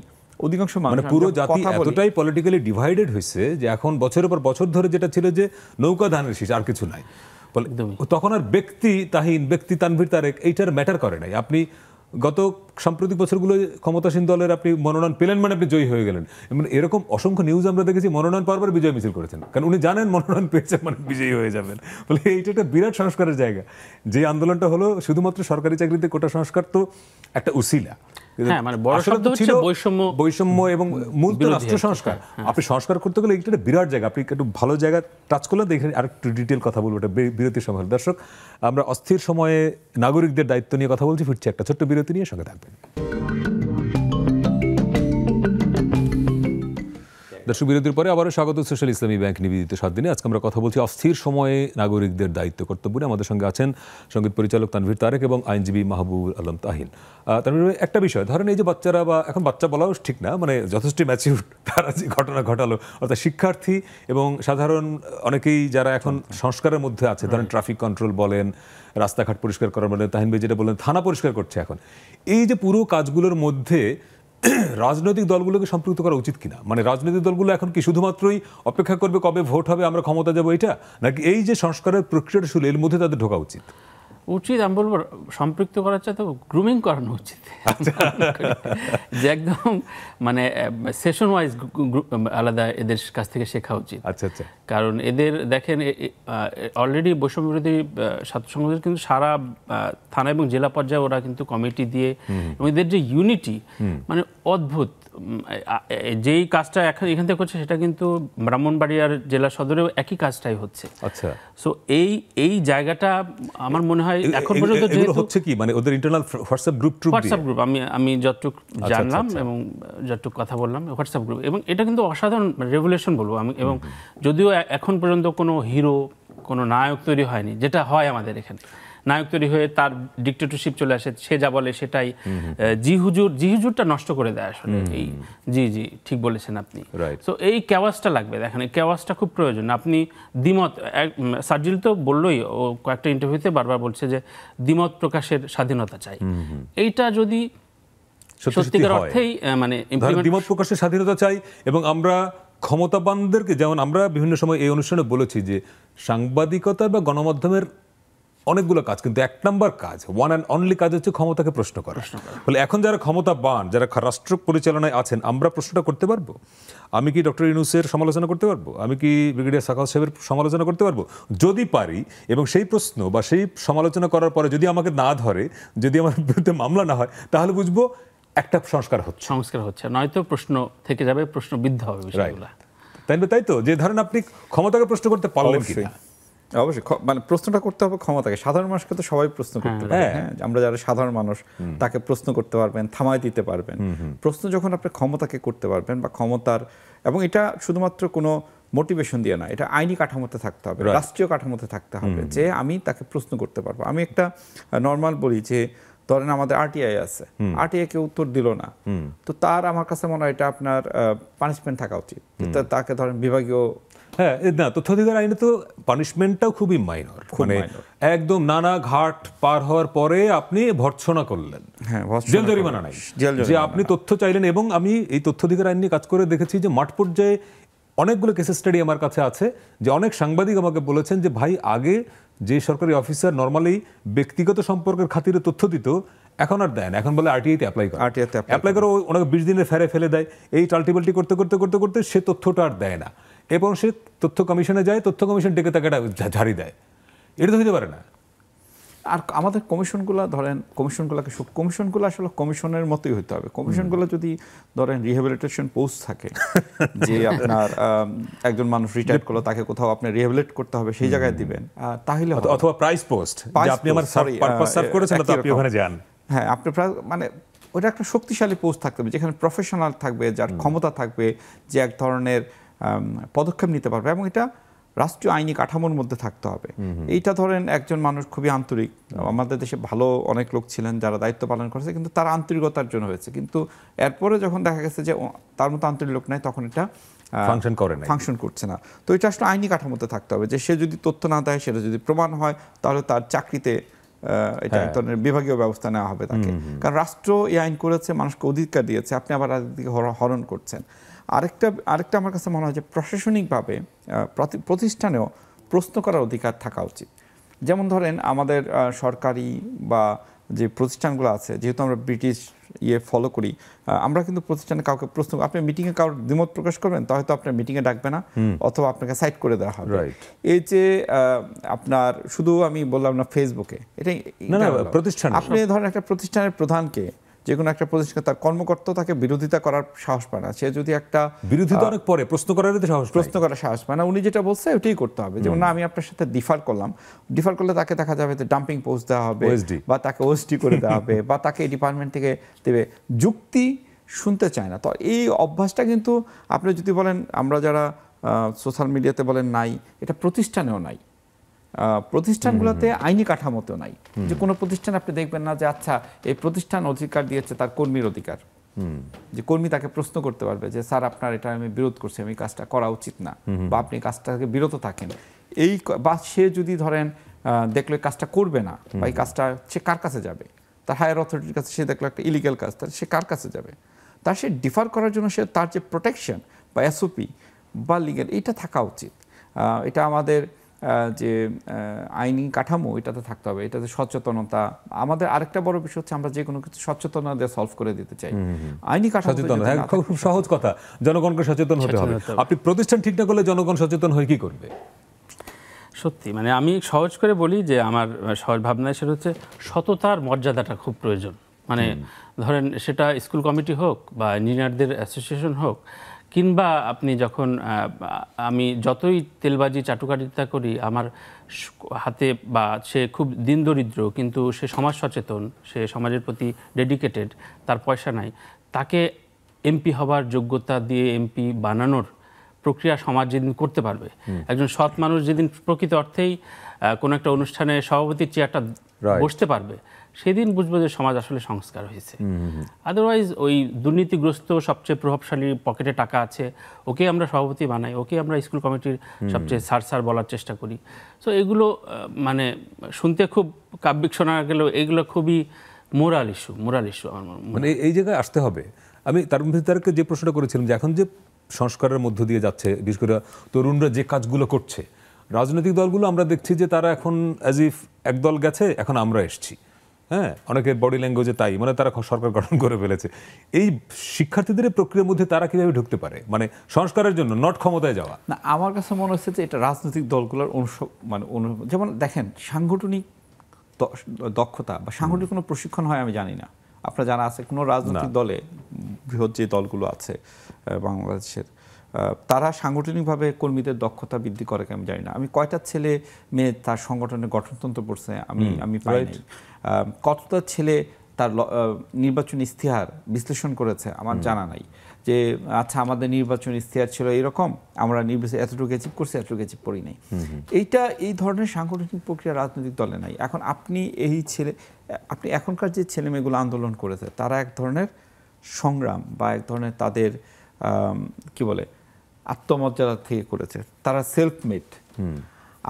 অধিকাংশ মানে পুরো জাতি এতটাই পলিটিক্যালি ডিভাইডেড হয়েছে যে এখন বছরের পর বছর ধরে যেটা ছিল যে নৌকা ধানের শীষ আর কিছু নাই তখন আর ব্যক্তি তাহিন ব্যক্তি তানভীর তারেক এইটার ম্যাটার করে নাই আপনি গত সাম্প্রতিক বছরগুলো ক্ষমতাসীন দলের আপনি মনোনয়ন পেলেন মানে আপনি জয়ী হয়ে গেলেন মানে এরকম অসংখ্য নিউজ আমরা দেখেছি মনোনয়ন পাওয়ার পর বিজয় মিছিল করেছেন কারণ উনি জানেন মনোনয়ন পেয়েছেন মানে বিজয়ী হয়ে যাবেন বলে এইটা একটা বিরাট সংস্কারের জায়গা যে আন্দোলনটা হলো শুধুমাত্র সরকারি চাকরিতে কোটা সংস্কার তো একটা উসিলা হ্যাঁ, মানে বৈষম্য এবং মূল তো রাষ্ট্র সংস্কার হ্যাঁ, হ্যাঁ। আপনি সংস্কার করতে গেলে এটা বিরাট জায়গা আপনি একটু ভালো জায়গা টাচ করলে দেখে আর একটু ডিটেল কথা বলবো এটা বিরতির সময় দর্শক আমরা অস্থির সময়ে নাগরিকদের দায়িত্ব নিয়ে কথা বলছি ফিরছি একটা ছোট্ট বিরতি নিয়ে সঙ্গে থাকবেন দর্শক বিরতির পরে আবারও স্বাগত সোশ্যাল ইসলামী ব্যাংক নিবেদিত সাত দিনে আজকে আমরা কথা বলছি অস্থির সময়ে নাগরিকদের দায়িত্ব কর্তব্য নিয়ে আমাদের সঙ্গে আছেন সঙ্গীত পরিচালক তানভীর তারেক এবং আইনজীবী মাহবুব আলম তাহিন তানভীর একটা বিষয় ধরেন এই যে বাচ্চারা বা এখন বাচ্চা বলাও ঠিক না মানে যথেষ্ট ম্যাচিউর তারা যে ঘটনা ঘটালো অর্থাৎ শিক্ষার্থী এবং সাধারণ অনেকেই যারা এখন সংস্কারের মধ্যে আছে ধরেন ট্রাফিক কন্ট্রোল বলেন রাস্তাঘাট পরিষ্কার করার বলেন তাহিন ভাই যেটা বলেন থানা পরিষ্কার করছে এখন এই যে পুরো কাজগুলোর মধ্যে রাজনৈতিক দলগুলোকে সম্পৃক্ত করা উচিত কিনা মানে রাজনৈতিক দলগুলো এখন কি শুধুমাত্রই অপেক্ষা করবে কবে ভোট হবে আমরা ক্ষমতা যাবো এটা নাকি এই যে সংস্কারের প্রক্রিয়াটা শুরু এর মধ্যে তাদের ঢোকা উচিত উচিত আমি বলবো সম্পৃক্ত করার চাই তো গ্রুমিং করানো উচিত যে একদম মানে সেশন ওয়াইজ আলাদা এদের কাছ থেকে শেখা উচিত আচ্ছা আচ্ছা কারণ এদের দেখেন অলরেডি বিরোধী ছাত্র সংগঠন কিন্তু সারা থানা এবং জেলা পর্যায়ে ওরা কিন্তু কমিটি দিয়ে এবং এদের যে ইউনিটি মানে অদ্ভুত যেই কাজটা এখন এখান থেকে করছে সেটা কিন্তু ব্রাহ্মণবাড়িয়ার জেলা সদরেও একই কাজটাই হচ্ছে আচ্ছা সো এই এই জায়গাটা আমার মনে হয় এখন পর্যন্ত হচ্ছে কি মানে ওদের internal WhatsApp group WhatsApp group আমি আমি যতটুকু আচ্ছা, আচ্ছা, জানলাম আচ্ছা। এবং যতটুকু কথা বললাম হোয়াটসঅ্যাপ গ্রুপ এবং এটা কিন্তু অসাধারণ রেভুলেশন বলবো আমি এবং যদিও এখন পর্যন্ত কোনো হিরো কোনো নায়ক তৈরি হয়নি যেটা হয় আমাদের এখানে নায়ক তৈরি হয়ে তার ডিক্টেটরশিপ চলে আসে সে যা বলে সেটাই জি হুজুর জি হুজুরটা নষ্ট করে দেয় আসলে এই জি জি ঠিক বলেছেন আপনি তো এই ক্যাওয়াসটা লাগবে দেখেন এই ক্যাওয়াসটা খুব প্রয়োজন আপনি দ্বিমত সার্জিল তো বললোই ও কয়েকটা ইন্টারভিউতে বারবার বলছে যে দ্বিমত প্রকাশের স্বাধীনতা চাই এইটা যদি সত্যিকার অর্থেই মানে দ্বিমত প্রকাশের স্বাধীনতা চাই এবং আমরা ক্ষমতাবানদেরকে যেমন আমরা বিভিন্ন সময় এই অনুষ্ঠানে বলেছি যে সাংবাদিকতা বা গণমাধ্যমের অনেকগুলো কাজ কিন্তু এক নম্বর কাজ ওয়ান অ্যান্ড অনলি কাজ হচ্ছে ক্ষমতাকে প্রশ্ন করা বলে এখন যারা ক্ষমতা বান যারা রাষ্ট্র পরিচালনায় আছেন আমরা প্রশ্নটা করতে পারবো আমি কি ডক্টর ইউনুসের সমালোচনা করতে পারবো আমি কি ব্রিগেডিয়ার সাকাল সাহেবের সমালোচনা করতে পারবো যদি পারি এবং সেই প্রশ্ন বা সেই সমালোচনা করার পরে যদি আমাকে না ধরে যদি আমার বিরুদ্ধে মামলা না হয় তাহলে বুঝবো একটা সংস্কার হচ্ছে সংস্কার হচ্ছে নয়তো প্রশ্ন থেকে যাবে প্রশ্ন প্রশ্নবিদ্ধ হবে তাই তো যে ধরেন আপনি ক্ষমতাকে প্রশ্ন করতে পারলেন কিনা অবশ্যই মানে প্রশ্নটা করতে হবে ক্ষমতাকে সাধারণ মানুষকে তো সবাই প্রশ্ন হ্যাঁ, করতে পারে হ্যাঁ। হ্যাঁ? আমরা যারা সাধারণ মানুষ তাকে প্রশ্ন করতে পারবেন দিতে পারবেন প্রশ্ন যখন আপনি ক্ষমতাকে করতে পারবেন বা ক্ষমতার এবং এটা শুধুমাত্র কোনো মোটিভেশন দিয়ে না এটা আইনি কাঠামোতে থাকতে হবে রাষ্ট্রীয় কাঠামোতে থাকতে হবে যে আমি তাকে প্রশ্ন করতে পারবো আমি একটা নর্মাল বলি যে ধরেন আমাদের আরটিআই আছে আরটিআই কে উত্তর দিল না তো তার আমার কাছে মনে হয় এটা আপনার পানিশমেন্ট থাকা উচিত তাকে ধরেন বিভাগীয় হ্যাঁ না তথ্যাধিকার আইনে তো পানিশমেন্টটাও খুবই মাইনর মানে একদম নানা ঘাট পার হওয়ার পরে আপনি ভর্ৎসনা করলেন হ্যাঁ, জেল জরিমানা নাই যে আপনি তথ্য চাইলেন এবং আমি এই তথ্যাধিকার আইন নিয়ে কাজ করে দেখেছি যে মাঠ পর্যায়ে অনেকগুলো কেসের স্টাডি আমার কাছে আছে যে অনেক সাংবাদিক আমাকে বলেছেন যে ভাই আগে যে সরকারি অফিসার নর্মালি ব্যক্তিগত সম্পর্কের খাতিরে তথ্য দিত এখন আর দেয় না এখন বলে আরটিআইতে অ্যাপ্লাই করে আরটিআইতে অ্যাপ্লাই করে ওনাকে বিশ দিনে ফেরে ফেলে দেয় এই টাল্টিবাল্টি করতে করতে করতে করতে সে তথ্যটা আর দেয় না এবং সে তথ্য কমিশনে যায় তথ্য কমিশন ডেকে তাকে ঝাড়ি দেয় এটা তো হইতে পারে না আর আমাদের কমিশনগুলো ধরেন কমিশনগুলোকে কমিশনগুলো আসলে কমিশনের মতোই হইতে হবে কমিশনগুলো যদি ধরেন রিহেবিলিটেশন পোস্ট থাকে যে আপনার একজন মানুষ রিটায়ার করলো তাকে কোথাও আপনি রিহেবিলিট করতে হবে সেই জায়গায় দিবেন তাহলে অথবা প্রাইস পোস্ট আপনি আমার সরি পারপাস সার্ভ করেছেন তো আপনি ওখানে যান হ্যাঁ আপনি মানে ওটা একটা শক্তিশালী পোস্ট থাকতে হবে যেখানে প্রফেশনাল থাকবে যার ক্ষমতা থাকবে যে এক ধরনের পদক্ষেপ নিতে পারবে এবং এটা রাষ্ট্রীয় আইনি কাঠামোর মধ্যে থাকতে হবে এইটা ধরেন একজন মানুষ খুবই আন্তরিক আমাদের দেশে ভালো অনেক লোক ছিলেন যারা দায়িত্ব পালন করেছে কিন্তু তার আন্তরিকতার জন্য হয়েছে কিন্তু এরপরে যখন দেখা গেছে যে তার মতো আন্তরিক লোক নাই তখন এটা ফাংশন করে না ফাংশন করছে না তো এটা আসলে আইনি কাঠামোতে থাকতে হবে যে সে যদি তথ্য না দেয় সেটা যদি প্রমাণ হয় তাহলে তার চাকরিতে এটা এক হ্যাঁ। ধরনের বিভাগীয় ব্যবস্থা নেওয়া হবে তাকে কারণ রাষ্ট্র এই আইন করেছে মানুষকে অধিকার দিয়েছে আপনি আবার রাজনীতিকে হরণ করছেন আরেকটা আরেকটা আমার কাছে মনে হয় যে প্রশাসনিকভাবে প্রতিষ্ঠানেও প্রশ্ন করার অধিকার থাকা উচিত যেমন ধরেন আমাদের সরকারি বা যে প্রতিষ্ঠানগুলো আছে যেহেতু আমরা ব্রিটিশ ইয়ে ফলো করি আমরা কিন্তু প্রতিষ্ঠানে কাউকে প্রশ্ন আপনি মিটিংয়ে কারোর দ্বিমত প্রকাশ করবেন তা হয়তো আপনার মিটিংয়ে ডাকবে না অথবা আপনাকে সাইড করে দেওয়া হবে এই যে আপনার শুধু আমি বললাম না ফেসবুকে এটাই প্রতিষ্ঠান আপনি ধরেন একটা প্রতিষ্ঠানের প্রধানকে যে কোনো একটা প্রতিষ্ঠান তার কর্মকর্তা তাকে বিরোধিতা করার সাহস পায় না সে যদি একটা বিরোধিতা অনেক পরে প্রশ্ন করার সাহস প্রশ্ন করার সাহস পায় না উনি যেটা বলছে ওটাই করতে হবে যেমন না আমি আপনার সাথে ডিফার করলাম ডিফার করলে তাকে দেখা যাবে যে ডাম্পিং পোস্ট দেওয়া হবে বা তাকে ওএসডি করে দেওয়া হবে বা তাকে ডিপার্টমেন্ট থেকে দেবে যুক্তি শুনতে চায় না তো এই অভ্যাসটা কিন্তু আপনি যদি বলেন আমরা যারা সোশ্যাল মিডিয়াতে বলেন নাই এটা প্রতিষ্ঠানেও নাই প্রতিষ্ঠানগুলোতে আইনি কাঠামোতেও নাই যে কোনো প্রতিষ্ঠান আপনি দেখবেন না যে আচ্ছা এই প্রতিষ্ঠান অধিকার দিয়েছে তার কর্মীর অধিকার যে কর্মী তাকে প্রশ্ন করতে পারবে যে স্যার আপনার এটা আমি বিরোধ করছি আমি কাজটা করা উচিত না বা আপনি কাজটাকে বিরত থাকেন এই বা সে যদি ধরেন দেখলে কাজটা করবে না বা এই কাজটা সে কার কাছে যাবে তার হায়ার অথরিটির কাছে সে দেখলো একটা ইলিগাল কাজ তার সে কার কাছে যাবে তার সে ডিফার করার জন্য সে তার যে প্রোটেকশন বা এসওপি বা লিগেল এটা থাকা উচিত এটা আমাদের যে আইনি কাঠামো এটাতে থাকতে হবে এটাতে সচেতনতা আমাদের আরেকটা বড় বিষয় হচ্ছে আমরা যে কোনো কিছু সচেতনতা দিয়ে সলভ করে দিতে চাই আইনি কাঠামো হ্যাঁ, খুব সহজ কথা জনগণকে সচেতন হতে হবে আপনি প্রতিষ্ঠান ঠিক না করলে জনগণ সচেতন হয়ে কি করবে সত্যি মানে আমি সহজ করে বলি যে আমার সহজ ভাবনায় সেটা হচ্ছে সততার মর্যাদাটা খুব প্রয়োজন মানে ধরেন সেটা স্কুল কমিটি হোক বা ইঞ্জিনিয়ারদের অ্যাসোসিয়েশন হোক কিংবা আপনি যখন আমি যতই তেলবাজি চাটুকারিতা করি আমার হাতে বা সে খুব দিন দরিদ্র কিন্তু সে সমাজ সচেতন সে সমাজের প্রতি ডেডিকেটেড তার পয়সা নাই তাকে এমপি হবার যোগ্যতা দিয়ে এমপি বানানোর প্রক্রিয়া সমাজ যেদিন করতে পারবে একজন সৎ মানুষ যেদিন প্রকৃত অর্থেই কোনো একটা অনুষ্ঠানে সভাপতির চেয়ারটা বসতে পারবে সেদিন বুঝবো যে সমাজ আসলে সংস্কার হয়েছে আদারওয়াইজ ওই দুর্নীতিগ্রস্ত সবচেয়ে প্রভাবশালী পকেটে টাকা আছে ওকে আমরা সভাপতি বানাই ওকে আমরা স্কুল কমিটির সবচেয়ে সার সার বলার চেষ্টা করি সো এগুলো মানে শুনতে খুব কাব্যিক শোনা গেলেও এগুলো খুবই মোরাল ইস্যু মোরাল ইস্যু আমার মানে এই জায়গায় আসতে হবে আমি তার ভিতরকে যে প্রশ্নটা করেছিলাম যে এখন যে সংস্কারের মধ্য দিয়ে যাচ্ছে বিশেষ করে তরুণরা যে কাজগুলো করছে রাজনৈতিক দলগুলো আমরা দেখছি যে তারা এখন অ্যাজ ইফ একদল গেছে এখন আমরা এসছি হ্যাঁ অনেকের বডি ল্যাঙ্গুয়েজে তাই মানে তারা সরকার গঠন করে ফেলেছে এই শিক্ষার্থীদের প্রক্রিয়ার মধ্যে তারা কিভাবে ঢুকতে পারে মানে সংস্কারের জন্য নট ক্ষমতায় যাওয়া না আমার কাছে মনে হচ্ছে যে এটা রাজনৈতিক দলগুলোর অনুস মানে অনু যেমন দেখেন সাংগঠনিক দক্ষতা বা সাংগঠনিক কোনো প্রশিক্ষণ হয় আমি জানি না আপনার জানা আছে কোনো রাজনৈতিক দলে বৃহৎ যে দলগুলো আছে বাংলাদেশের তারা সাংগঠনিকভাবে কর্মীদের দক্ষতা বৃদ্ধি করে আমি জানি না আমি কয়টা ছেলে মেয়ে তার সংগঠনের গঠনতন্ত্র পড়ছে আমি আমি পাই কতটা ছেলে তার নির্বাচন ইস্তিহার বিশ্লেষণ করেছে আমার জানা নাই যে আচ্ছা আমাদের নির্বাচন ইস্তিহার ছিল এরকম আমরা নির্বাচন এতটুকু অ্যাচিভ করছি এতটুকু অ্যাচিভ করি নাই এইটা এই ধরনের সাংগঠনিক প্রক্রিয়া রাজনৈতিক দলে নাই এখন আপনি এই ছেলে আপনি এখনকার যে ছেলে মেয়েগুলো আন্দোলন করেছে তারা এক ধরনের সংগ্রাম বা এক ধরনের তাদের কি বলে আত্মমর্যাদা থেকে করেছে তারা সেলফ মেড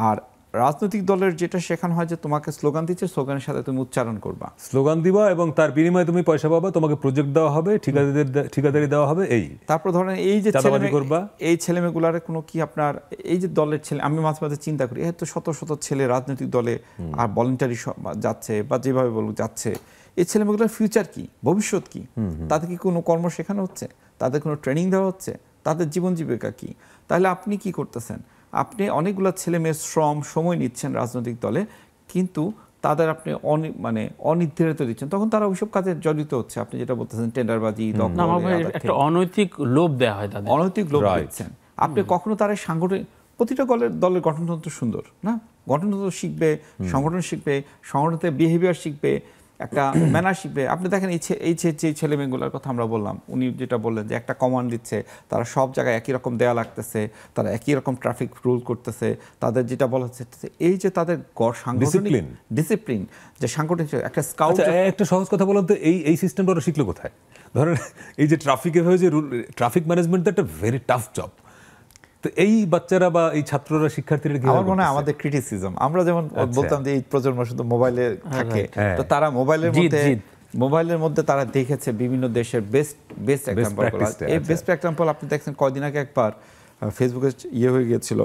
আর রাজনৈতিক দলের যেটা শেখানো হয় যে তোমাকে স্লোগান দিচ্ছে স্লোগানের সাথে তুমি উচ্চারণ করবা স্লোগান দিবা এবং তার বিনিময়ে তুমি পয়সা পাবা তোমাকে প্রজেক্ট দেওয়া হবে ঠিকাদারিদের ঠিকাদারি দেওয়া হবে এই তারপর ধরেন এই যে করবা এই ছেলেমেগুলার কোনো কি আপনার এই যে দলের ছেলে আমি মাঝে মাঝে চিন্তা করি এত শত শত ছেলে রাজনৈতিক দলে আর ভলেন্টারি যাচ্ছে বা যেভাবে বলুক যাচ্ছে এই ছেলেমেগুলোর ফিউচার কি ভবিষ্যৎ কি তাদের কি কোনো কর্ম শেখানো হচ্ছে তাদের কোনো ট্রেনিং দেওয়া হচ্ছে তাদের জীবন জীবিকা কী তাহলে আপনি কি করতেছেন আপনি অনেকগুলো ছেলে মেয়ের শ্রম সময় নিচ্ছেন রাজনৈতিক দলে কিন্তু তাদের আপনি অনি মানে অনির্ধারিত দিচ্ছেন তখন তারা ওইসব কাজে জড়িত হচ্ছে আপনি যেটা বলতেছেন টেন্ডারবাজি অনৈতিক লোভ দেওয়া হয় তাদের অনৈতিক লোভ দিচ্ছেন আপনি কখনো তারা সাংগঠনিক প্রতিটা দলের দলের গঠনতন্ত্র সুন্দর না গঠনতন্ত্র শিখবে সংগঠন শিখবে সংগঠনের বিহেভিয়ার শিখবে একটা ম্যানারশিপে আপনি দেখেন এই যে ছেলে মেয়েগুলোর কথা আমরা বললাম উনি যেটা বললেন যে একটা কমান্ড দিচ্ছে তারা সব জায়গায় একই রকম দেয়া লাগতেছে তারা একই রকম ট্রাফিক রুল করতেছে তাদের যেটা বলা হচ্ছে এই যে তাদের গড় সাংগঠনিক ডিসিপ্লিন যে সাংগঠনিক একটা স্কাউট আচ্ছা, একটা সহজ কথা বলুন তো এই এই সিস্টেমটা ওরা শিখলো কোথায় ধরেন এই যে ট্রাফিকের হয়ে যে রুল ট্রাফিক ম্যানেজমেন্ট একটা ভেরি টাফ জব তো এই বাচ্চারা বা এই ছাত্ররা শিক্ষার্থীরা আমার মনে হয় আমাদের ক্রিটিসিজম আমরা যেমন আচ্ছা। বলতাম যে এই প্রজন্ম শুধু মোবাইলে থাকে হ্যাঁ। তো তারা মোবাইলের মধ্যে মোবাইলের মধ্যে তারা দেখেছে বিভিন্ন দেশের বেস্ট বেস্ট এক্সাম্পল এই বেস্ট এক্সাম্পল আপনি দেখছেন কয়দিন আগে একবার ফেসবুকে ইয়ে হয়ে গিয়েছিল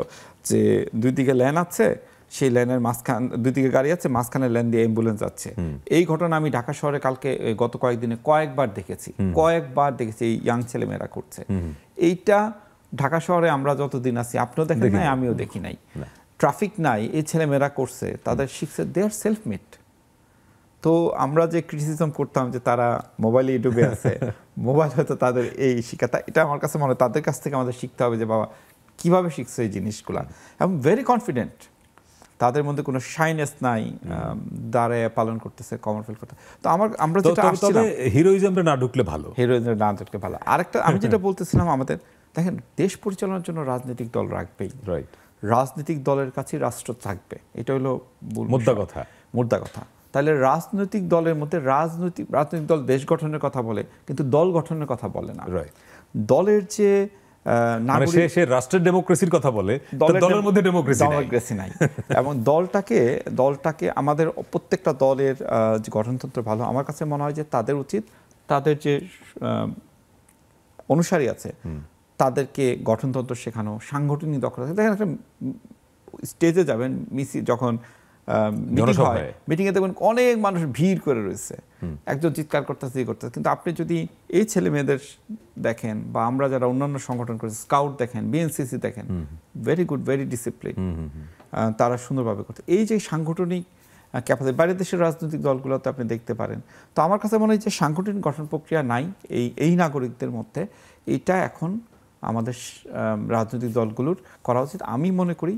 যে দুই দিকে ল্যান আছে সেই ল্যানের মাঝখান দুই দিকে গাড়ি আছে মাঝখানে ল্যান দিয়ে অ্যাম্বুলেন্স যাচ্ছে এই ঘটনা আমি ঢাকা শহরে কালকে গত কয়েকদিনে কয়েকবার দেখেছি কয়েকবার দেখেছি এই ইয়াং ছেলেমেয়েরা করছে এইটা ঢাকা শহরে আমরা যতদিন আছি আপনিও দেখেন নাই আমিও দেখি নাই ট্রাফিক নাই এই ছেলেমেয়েরা করছে তাদের শিখছে দে আর সেলফ মেড তো আমরা যে ক্রিটিসিজম করতাম যে তারা মোবাইলে ডুবে আছে মোবাইল হয়তো তাদের এই শিক্ষা তা এটা আমার কাছে মনে হয় তাদের কাছ থেকে আমাদের শিখতে হবে যে বাবা কিভাবে শিখছে এই জিনিসগুলো এবং ভেরি কনফিডেন্ট তাদের মধ্যে কোনো শাইনেস নাই দাঁড়ে পালন করতেছে কমন ফিল করতে তো আমার আমরা যেটা হিরোইজমটা না ঢুকলে ভালো হিরোইজমটা না ঢুকলে ভালো আরেকটা আমি যেটা বলতেছিলাম আমাদের দেখেন দেশ পরিচালনার জন্য রাজনৈতিক দল রাখবেই রাইট রাজনৈতিক দলের কাছে রাষ্ট্র থাকবে এটা হলো মুদ্রা কথা মুদ্রা কথা তাহলে রাজনৈতিক দলের মধ্যে রাজনৈতিক রাজনৈতিক দল দেশ গঠনের কথা বলে কিন্তু দল গঠনের কথা বলে না দলের যে মানে রাষ্ট্রের ডেমোক্রেসির কথা বলে দলের মধ্যে ডেমোক্রেসি নাই এবং দলটাকে দলটাকে আমাদের প্রত্যেকটা দলের যে গঠনতন্ত্র ভালো আমার কাছে মনে হয় যে তাদের উচিত তাদের যে অনুসারী আছে তাদেরকে গঠনতন্ত্র শেখানো সাংগঠনিক দক্ষতা দেখেন একটা স্টেজে যাবেন মিসি যখন মিটিংয়ে দেখবেন অনেক মানুষ ভিড় করে রয়েছে একজন চিৎকার করতেছে ইয়ে করতেছে কিন্তু আপনি যদি এই ছেলে মেয়েদের দেখেন বা আমরা যারা অন্যান্য সংগঠন করেছি স্কাউট দেখেন বিএনসিসি দেখেন ভেরি গুড ভেরি ডিসিপ্লিন তারা সুন্দরভাবে করতে এই যে সাংগঠনিক ক্যাপাসিটি বাইরের দেশের রাজনৈতিক দলগুলোতে আপনি দেখতে পারেন তো আমার কাছে মনে হয় যে সাংগঠনিক গঠন প্রক্রিয়া নাই এই এই নাগরিকদের মধ্যে এটা এখন আমাদের রাজনৈতিক দলগুলোর করা উচিত আমি মনে করি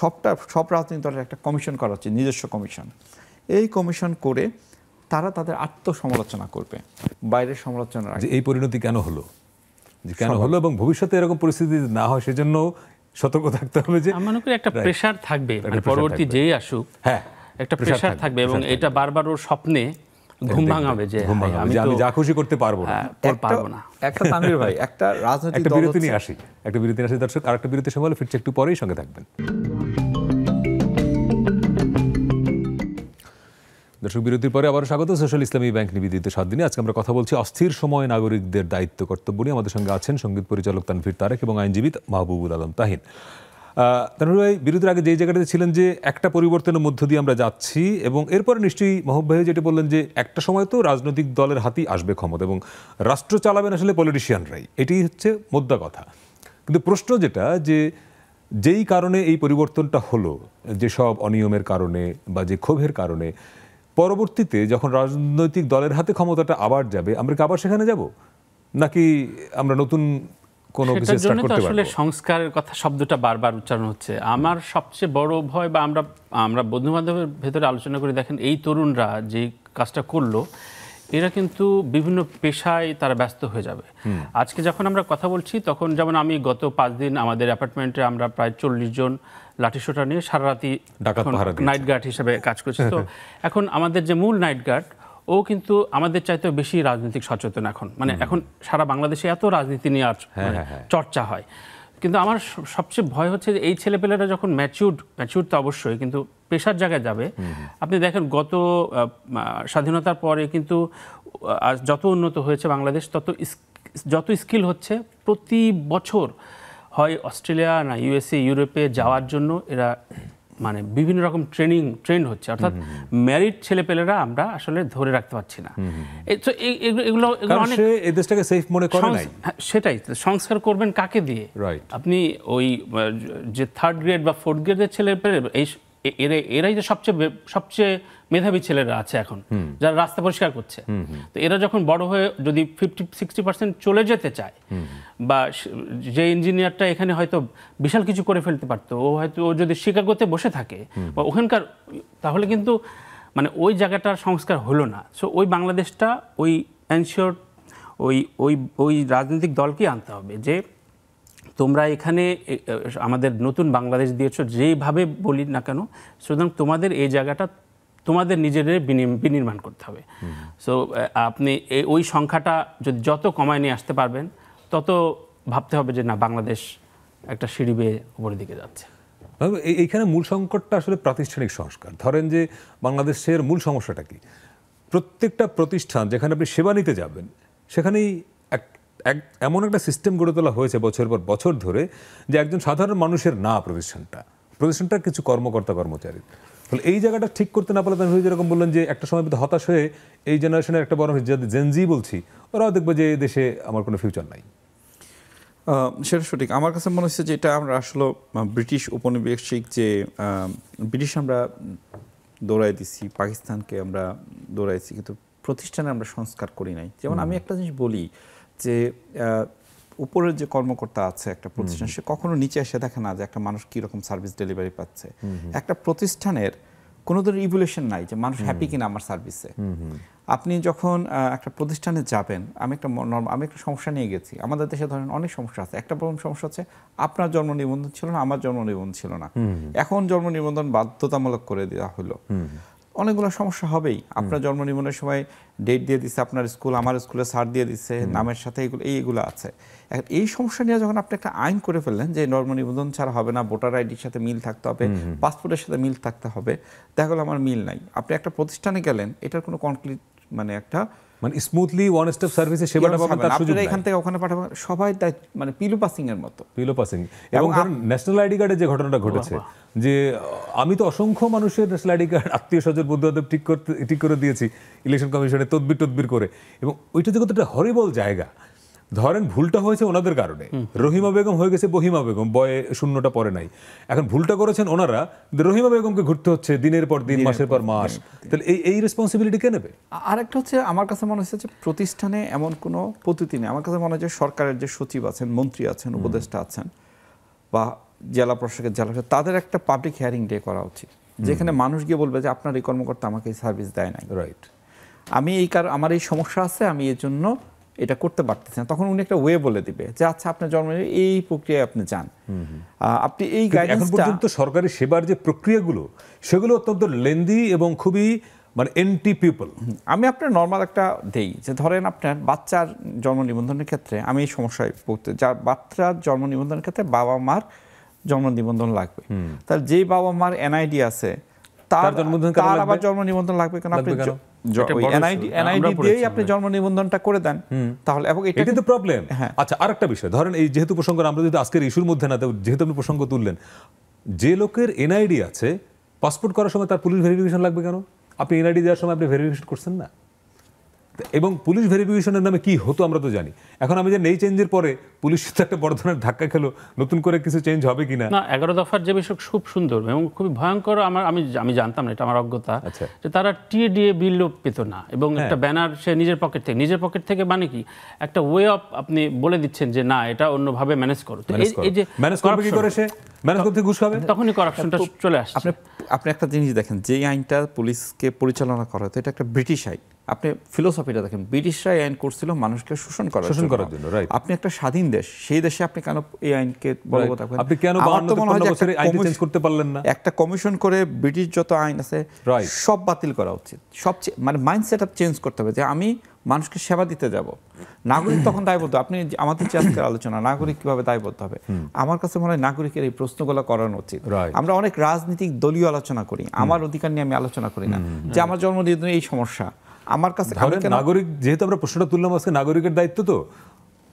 সবটা সব রাজনৈতিক দলের একটা কমিশন করা উচিত নিজস্ব কমিশন এই কমিশন করে তারা তাদের আত্মসমালোচনা করবে বাইরের সমালোচনা এই পরিণতি কেন হলো কেন হলো এবং ভবিষ্যতে এরকম পরিস্থিতি না হয় সেজন্য সতর্ক থাকতে হবে যে মনে করি একটা প্রেশার থাকবে মানে পরবর্তী যেই আসুক হ্যাঁ একটা প্রেশার থাকবে এবং এটা বারবার ওর স্বপ্নে ঘুম ভাঙাবে যে হ্যাঁ, আমি যা খুশি করতে পারবো না হ্যাঁ, পারবো না একটা ভাই একটা রাজনৈতিক একটা বিরতি নিয়ে আসি একটা বিরতি আসি দর্শক আর একটা সময় ফিরছে একটু পরেই সঙ্গে থাকবেন দর্শক বিরতির পরে আবার স্বাগত সোশ্যাল ইসলামী ব্যাংক নিবেদিত সাত দিনে আজকে আমরা কথা বলছি অস্থির সময় নাগরিকদের দায়িত্ব কর্তব্য নিয়ে আমাদের সঙ্গে আছেন সঙ্গীত পরিচালক তানভীর তারেক এবং আইনজীবী মাহবুবুল আলম তাহিন তানুর বিরোধীর আগে যে জায়গাটাতে ছিলেন যে একটা পরিবর্তনের মধ্য দিয়ে আমরা যাচ্ছি এবং এরপরে নিশ্চয়ই মহব ভাই যেটা বললেন যে একটা সময় তো রাজনৈতিক দলের হাতেই আসবে ক্ষমতা এবং রাষ্ট্র চালাবেন আসলে পলিটিশিয়ানরাই এটি হচ্ছে মোদ্দা কথা কিন্তু প্রশ্ন যেটা যে যেই কারণে এই পরিবর্তনটা হলো যে সব অনিয়মের কারণে বা যে ক্ষোভের কারণে পরবর্তীতে যখন রাজনৈতিক দলের হাতে ক্ষমতাটা আবার যাবে আমরা কি আবার সেখানে যাব নাকি আমরা নতুন কোনো কিছু স্টার্ট করতে পারবো সংস্কারের কথা শব্দটা বারবার উচ্চারণ হচ্ছে আমার সবচেয়ে বড় ভয় বা আমরা আমরা বন্ধু বান্ধবের ভেতরে আলোচনা করে দেখেন এই তরুণরা যে কাজটা করলো এরা কিন্তু বিভিন্ন পেশায় তারা ব্যস্ত হয়ে যাবে আজকে যখন আমরা কথা বলছি তখন যেমন আমি গত পাঁচ দিন আমাদের অ্যাপার্টমেন্টে আমরা প্রায় চল্লিশ জন লাঠিসোটা নিয়ে সারা রাতি নাইট গার্ড হিসেবে কাজ করছি তো এখন আমাদের যে মূল নাইট গার্ড ও কিন্তু আমাদের চাইতে বেশি রাজনৈতিক সচেতন এখন মানে এখন সারা বাংলাদেশে এত রাজনীতি নিয়ে আর হ্যাঁ, মানে হ্যাঁ, হ্যাঁ। চর্চা হয় কিন্তু আমার সবচেয়ে ভয় হচ্ছে যে এই ছেলেপেলেরা যখন ম্যাচিউড ম্যাচিউড তো অবশ্যই কিন্তু পেশার জায়গায় যাবে আপনি দেখেন গত স্বাধীনতার পরে কিন্তু যত উন্নত হয়েছে বাংলাদেশ তত যত স্কিল হচ্ছে প্রতি বছর হয় অস্ট্রেলিয়া না ইউএসএ ইউরোপে যাওয়ার জন্য এরা মানে বিভিন্ন রকম ট্রেনিং ট্রেন্ড হচ্ছে অর্থাৎ ম্যারিড ছেলেপেলেরা আমরা আসলে ধরে রাখতে পারছি না এগুলো দেশটাকে সেফ মনে হ্যাঁ, সেটাই সংস্কার করবেন কাকে দিয়ে আপনি ওই যে থার্ড গ্রেড বা ফোর্থ গ্রেডের ছেলেপেলে এই এরাই যে সবচেয়ে সবচেয়ে মেধাবী ছেলেরা আছে এখন যারা রাস্তা পরিষ্কার করছে তো এরা যখন বড় হয়ে যদি ফিফটি সিক্সটি পার্সেন্ট চলে যেতে চায় বা যে ইঞ্জিনিয়ারটা এখানে হয়তো বিশাল কিছু করে ফেলতে পারতো ও হয়তো ও যদি শিকাগোতে বসে থাকে বা ওখানকার তাহলে কিন্তু মানে ওই জায়গাটার সংস্কার হলো না সো ওই বাংলাদেশটা ওই এনশিওর ওই ওই ওই রাজনৈতিক দলকেই আনতে হবে যে তোমরা এখানে আমাদের নতুন বাংলাদেশ দিয়েছ যেভাবে বলি না কেন সুতরাং তোমাদের এই জায়গাটা তোমাদের নিজেদের বিনির্মাণ করতে হবে সো আপনি ওই সংখ্যাটা যদি যত কমায় নিয়ে আসতে পারবেন তত ভাবতে হবে যে না বাংলাদেশ একটা সিঁড়ি বেয়ে উপরের দিকে যাচ্ছে এইখানে মূল সংকটটা আসলে প্রাতিষ্ঠানিক সংস্কার ধরেন যে বাংলাদেশের মূল সমস্যাটা কি প্রত্যেকটা প্রতিষ্ঠান যেখানে আপনি সেবা নিতে যাবেন সেখানেই এক এমন একটা সিস্টেম গড়ে তোলা হয়েছে বছর পর বছর ধরে যে একজন সাধারণ মানুষের না প্রতিষ্ঠানটা প্রতিষ্ঠানটার কিছু কর্মকর্তা কর্মচারী তাহলে এই জায়গাটা ঠিক করতে না পারলে আমি যেরকম বললেন যে একটা সময় হতাশ হয়ে এই জেনারেশনের একটা বড় যাদের জেনজি বলছি ওরাও দেখবে যে দেশে আমার কোনো ফিউচার নাই সেটা সঠিক আমার কাছে মনে হচ্ছে যে এটা আমরা আসলে ব্রিটিশ উপনিবেশিক যে ব্রিটিশ আমরা দৌড়াই দিছি পাকিস্তানকে আমরা দৌড়াইছি কিন্তু প্রতিষ্ঠানে আমরা সংস্কার করি নাই যেমন আমি একটা জিনিস বলি যে উপরের যে কর্মকর্তা আছে একটা প্রতিষ্ঠান সে কখনো নিচে এসে দেখে না যে একটা মানুষ কীরকম সার্ভিস ডেলিভারি পাচ্ছে একটা প্রতিষ্ঠানের কোনো ধরনের ইভুলেশন নাই যে মানুষ হ্যাপি কিনা আমার সার্ভিসে আপনি যখন একটা প্রতিষ্ঠানে যাবেন আমি একটা নর্ম আমি একটা সমস্যা নিয়ে গেছি আমাদের দেশে ধরেন অনেক সমস্যা আছে একটা প্রথম সমস্যা হচ্ছে আপনার জন্ম নিবন্ধন ছিল না আমার জন্ম নিবন্ধন ছিল না এখন জন্ম নিবন্ধন বাধ্যতামূলক করে দেওয়া হলো অনেকগুলো সমস্যা হবেই আপনার জন্ম নিবন্ধনের সময় ডেট দিয়ে দিচ্ছে আপনার স্কুল আমার স্কুলে সার দিয়ে দিচ্ছে নামের সাথে এইগুলো এইগুলো আছে এখন এই সমস্যা নিয়ে যখন আপনি একটা আইন করে ফেললেন যে জন্ম নিবন্ধন ছাড়া হবে না ভোটার আইডির সাথে মিল থাকতে হবে পাসপোর্টের সাথে মিল থাকতে হবে দেখা গেলো আমার মিল নাই আপনি একটা প্রতিষ্ঠানে গেলেন এটার কোনো কনক্রিট মানে একটা মানে স্মুথলি ওয়ান স্টপ সার্ভিসে সেবাটা পাবেন তার সুযোগ এখান থেকে ওখানে পাঠাবেন সবাই মানে পিলো পাসিং এর মতো পিলো পাসিং এবং ন্যাশনাল আইডি কার্ডে যে ঘটনাটা ঘটেছে যে আমি তো অসংখ্য মানুষের ন্যাশনাল আইডি কার্ড আত্মীয় স্বজন বন্ধু বান্ধব ঠিক করতে ঠিক করে দিয়েছি ইলেকশন কমিশনে তদবির তদবির করে এবং ওইটা যে একটা হরিবল জায়গা ধরেন ভুলটা হয়েছে ওনাদের কারণে রহিমা বেগম হয়ে গেছে বহিমা বেগম বয়ে শূন্যটা পরে নাই এখন ভুলটা করেছেন ওনারা রহিমা বেগমকে ঘুরতে হচ্ছে দিনের পর দিন মাসের পর মাস তাহলে এই এই রেসপন্সিবিলিটি কে নেবে আরেকটা হচ্ছে আমার কাছে মনে হচ্ছে যে প্রতিষ্ঠানে এমন কোনো পদ্ধতি নেই আমার কাছে মনে হয় যে সরকারের যে সচিব আছেন মন্ত্রী আছেন উপদেষ্টা আছেন বা জেলা প্রশাসকের জেলা তাদের একটা পাবলিক হিয়ারিং ডে করা উচিত যেখানে মানুষ গিয়ে বলবে যে আপনার এই কর্মকর্তা আমাকে সার্ভিস দেয় নাই রাইট আমি এই কার আমার এই সমস্যা আছে আমি এর জন্য এটা করতে পারতেছে না তখন উনি একটা ওয়ে বলে দিবে যে আচ্ছা আপনার জন্ম এই প্রক্রিয়ায় আপনি যান আপনি এই এখন পর্যন্ত সরকারি সেবার যে প্রক্রিয়াগুলো সেগুলো অত্যন্ত লেন্দি এবং খুবই মানে এন্টি পিপল আমি আপনার নর্মাল একটা দেই যে ধরেন আপনার বাচ্চার জন্ম নিবন্ধনের ক্ষেত্রে আমি এই সমস্যায় পড়তে যার বাচ্চার জন্ম নিবন্ধনের ক্ষেত্রে বাবা মার জন্ম নিবন্ধন লাগবে তার যে বাবা মার এনআইডি আছে তার তার আবার জন্ম নিবন্ধন লাগবে কারণ আপনি আপনি হ্যাঁ। আচ্ছা, বিষয় ধরেন এই যেহেতু প্রসঙ্গ আমরা যদি ইস্যুর মধ্যে না যেহেতু আপনি প্রসঙ্গ তুললেন যে লোকের আছে পাসপোর্ট করার সময় তার পুলিশ ভেরিফিকেশন লাগবে কেন আপনি এনআইডি দেওয়ার সময় আপনি ভেরিফিকেশন করছেন না এবং পুলিশ ভেরিফিকেশনের নামে কি হতো আমরা তো জানি এখন আমি যে নেই চেঞ্জের পরে পুলিশ তো একটা বড় ধরনের ধাক্কা খেলো নতুন করে কিছু চেঞ্জ হবে কিনা না এগারো দফার যে বিষয় খুব সুন্দর এবং খুবই ভয়ঙ্কর আমার আমি আমি জানতাম না এটা আমার অজ্ঞতা আচ্ছা। যে তারা টিএডিএ বিল পেত না এবং হ্যাঁ। একটা ব্যানার সে নিজের পকেট থেকে নিজের পকেট থেকে মানে কি একটা ওয়ে অফ আপনি বলে দিচ্ছেন যে না এটা অন্যভাবে ম্যানেজ করো এই যে ম্যানেজ করবে কি করে সে ম্যানেজ করতে ঘুষ খাবে তখনই করাপশনটা চলে আসে আপনি আপনি একটা জিনিস দেখেন যে আইনটা পুলিশকে পরিচালনা করা তো এটা একটা ব্রিটিশ আইন আপনি ফিলোসফিটা দেখেন ব্রিটিশরা আইন করছিল মানুষকে শোষণ করার শোষণ করার জন্য রাইট আপনি একটা স্বাধীন দেশ সেই দেশে আপনি কেন এই আইনকে বলবো তা আপনি কেন চেঞ্জ করতে পারলেন না একটা কমিশন করে ব্রিটিশ যত আইন আছে সব বাতিল করা উচিত সবচেয়ে মানে আপ চেঞ্জ করতে হবে যে আমি মানুষকে সেবা দিতে যাব নাগরিক তখন দায়বদ্ধ আপনি আমাদের যে আজকের আলোচনা নাগরিক কিভাবে দায়বদ্ধ হবে আমার কাছে মনে হয় নাগরিকের এই প্রশ্নগুলো করানো উচিত আমরা অনেক রাজনৈতিক দলীয় আলোচনা করি আমার অধিকার নিয়ে আমি আলোচনা করি না যে আমার জন্মদিন এই সমস্যা আমার কাছে নাগরিক যেহেতু আমরা প্রশ্নটা তুললাম আজকে নাগরিকের দায়িত্ব তো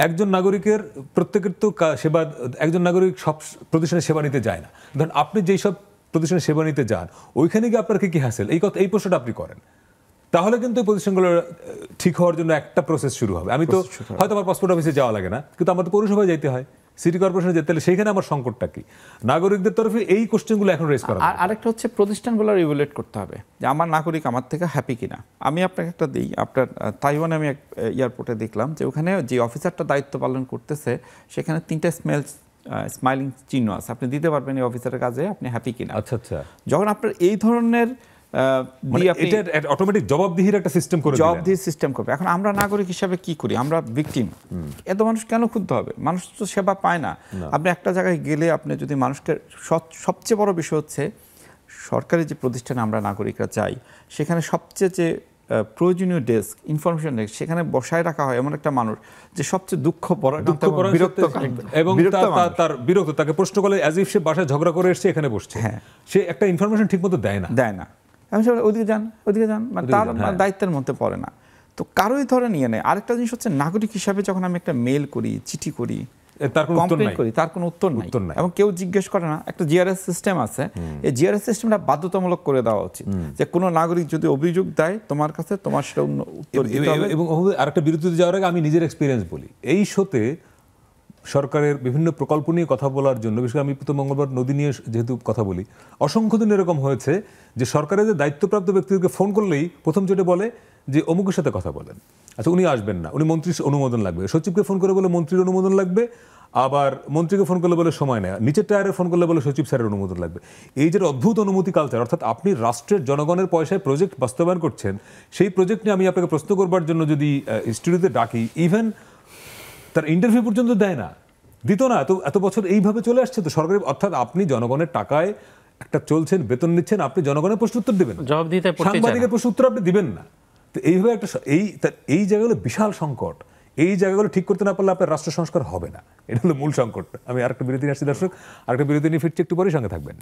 একজন নাগরিকের প্রত্যেকের তো সেবা একজন নাগরিক সব প্রতিষ্ঠানে সেবা নিতে যায় না ধরেন আপনি যেই সব প্রতিষ্ঠানে সেবা নিতে যান ওইখানে গিয়ে আপনার কি কি হাসেল এই কথা এই প্রশ্নটা আপনি করেন তাহলে কিন্তু এই প্রতিষ্ঠানগুলো ঠিক হওয়ার জন্য একটা প্রসেস শুরু হবে আমি তো হয়তো আমার পাসপোর্ট অফিসে যাওয়া লাগে না কিন্তু আমার তো পৌরসভায় যাইতে হয় সিটি কর্পোরেশনে যেতে হলে সেখানে আমার সংকটটা কি নাগরিকদের তরফে এই কোশ্চেনগুলো এখন রেজ করা আর আরেকটা হচ্ছে প্রতিষ্ঠানগুলো রেগুলেট করতে হবে যে আমার নাগরিক আমার থেকে হ্যাপি কিনা আমি আপনাকে একটা দিই আপনার তাইওয়ানে আমি এক এয়ারপোর্টে দেখলাম যে ওখানে যে অফিসারটা দায়িত্ব পালন করতেছে সেখানে তিনটা স্মেল স্মাইলিং চিহ্ন আছে আপনি দিতে পারবেন এই অফিসারের কাজে আপনি হ্যাপি কিনা আচ্ছা আচ্ছা যখন আপনার এই ধরনের মানে এখন আমরা নাগরিক হিসাবে কি করি আমরা ভিকটিম এত মানুষ কেন ক্ষুদ্ধ হবে মানুষ তো সেবা পায় না আপনি একটা জায়গায় গেলে আপনি যদি মানুষকে সবচেয়ে বড় বিষয় হচ্ছে সরকারি যে প্রতিষ্ঠানে আমরা নাগরিকরা চাই সেখানে সবচেয়ে যে প্রয়োজনীয় ডেস্ক ইনফরমেশন ডেস্ক সেখানে বসায় রাখা হয় এমন একটা মানুষ যে সবচেয়ে দুঃখ বিরক্ত এবং তার বিরক্ত তাকে প্রশ্ন করলে বাসায় ঝগড়া করে এসছে এখানে বসছে হ্যাঁ সে একটা ইনফরমেশন ঠিক মতো দেয় না দেয় না আমি সবাই ওদিকে যান ওদিকে যান মানে তার মানে হ্যাঁ। দায়িত্বের মধ্যে পড়ে না তো কারোই ধরে নিয়ে নেয় আরেকটা জিনিস হচ্ছে নাগরিক হিসাবে যখন আমি একটা মেল করি চিঠি করি তার কোনো উত্তর নাই এবং কেউ জিজ্ঞেস করে না একটা জিআরএস সিস্টেম আছে এই জিআরএস সিস্টেমটা বাধ্যতামূলক করে দেওয়া উচিত যে কোনো নাগরিক যদি অভিযোগ দেয় তোমার কাছে তোমার সেটা উত্তর এবং আরেকটা বিরতিতে যাওয়ার আগে আমি নিজের এক্সপিরিয়েন্স বলি এই শোতে সরকারের বিভিন্ন প্রকল্প নিয়ে কথা বলার জন্য বিশেষ আমি প্রথম মঙ্গলবার নদী নিয়ে যেহেতু কথা বলি অসংখ্য দিন এরকম হয়েছে যে সরকারের যে দায়িত্বপ্রাপ্ত ব্যক্তিদেরকে ফোন করলেই প্রথম যেটা বলে যে অমুকের সাথে কথা বলেন আচ্ছা উনি আসবেন না উনি মন্ত্রীর অনুমোদন লাগবে সচিবকে ফোন করে বলে মন্ত্রীর অনুমোদন লাগবে আবার মন্ত্রীকে ফোন করলে বলে সময় নেয় নিচের টায়ারে ফোন করলে বলে সচিব স্যারের অনুমোদন লাগবে এই যে অদ্ভুত অনুমতি কালচার অর্থাৎ আপনি রাষ্ট্রের জনগণের পয়সায় প্রজেক্ট বাস্তবায়ন করছেন সেই প্রজেক্ট নিয়ে আমি আপনাকে প্রশ্ন করবার জন্য যদি স্টুডিওতে ডাকি ইভেন তার ইন্টারভিউ পর্যন্ত দেয় না দিত না এত এত বছর এইভাবে চলে আসছে তো সরকারি অর্থাৎ আপনি জনগণের টাকায় একটা চলছেন বেতন নিচ্ছেন আপনি জনগণের প্রশ্ন উত্তর দেবেন জবাব দিতে সাংবাদিকের প্রশ্ন উত্তর আপনি দিবেন না তো এইভাবে একটা এই তার এই জায়গাগুলো বিশাল সংকট এই জায়গাগুলো ঠিক করতে না পারলে আপনার রাষ্ট্র সংস্কার হবে না এটা হলো মূল সংকট আমি আরেকটা বিরতি আসছি দর্শক আরেকটা বিরতি নিয়ে ফিরছি একটু পরে সঙ্গে থাকবেন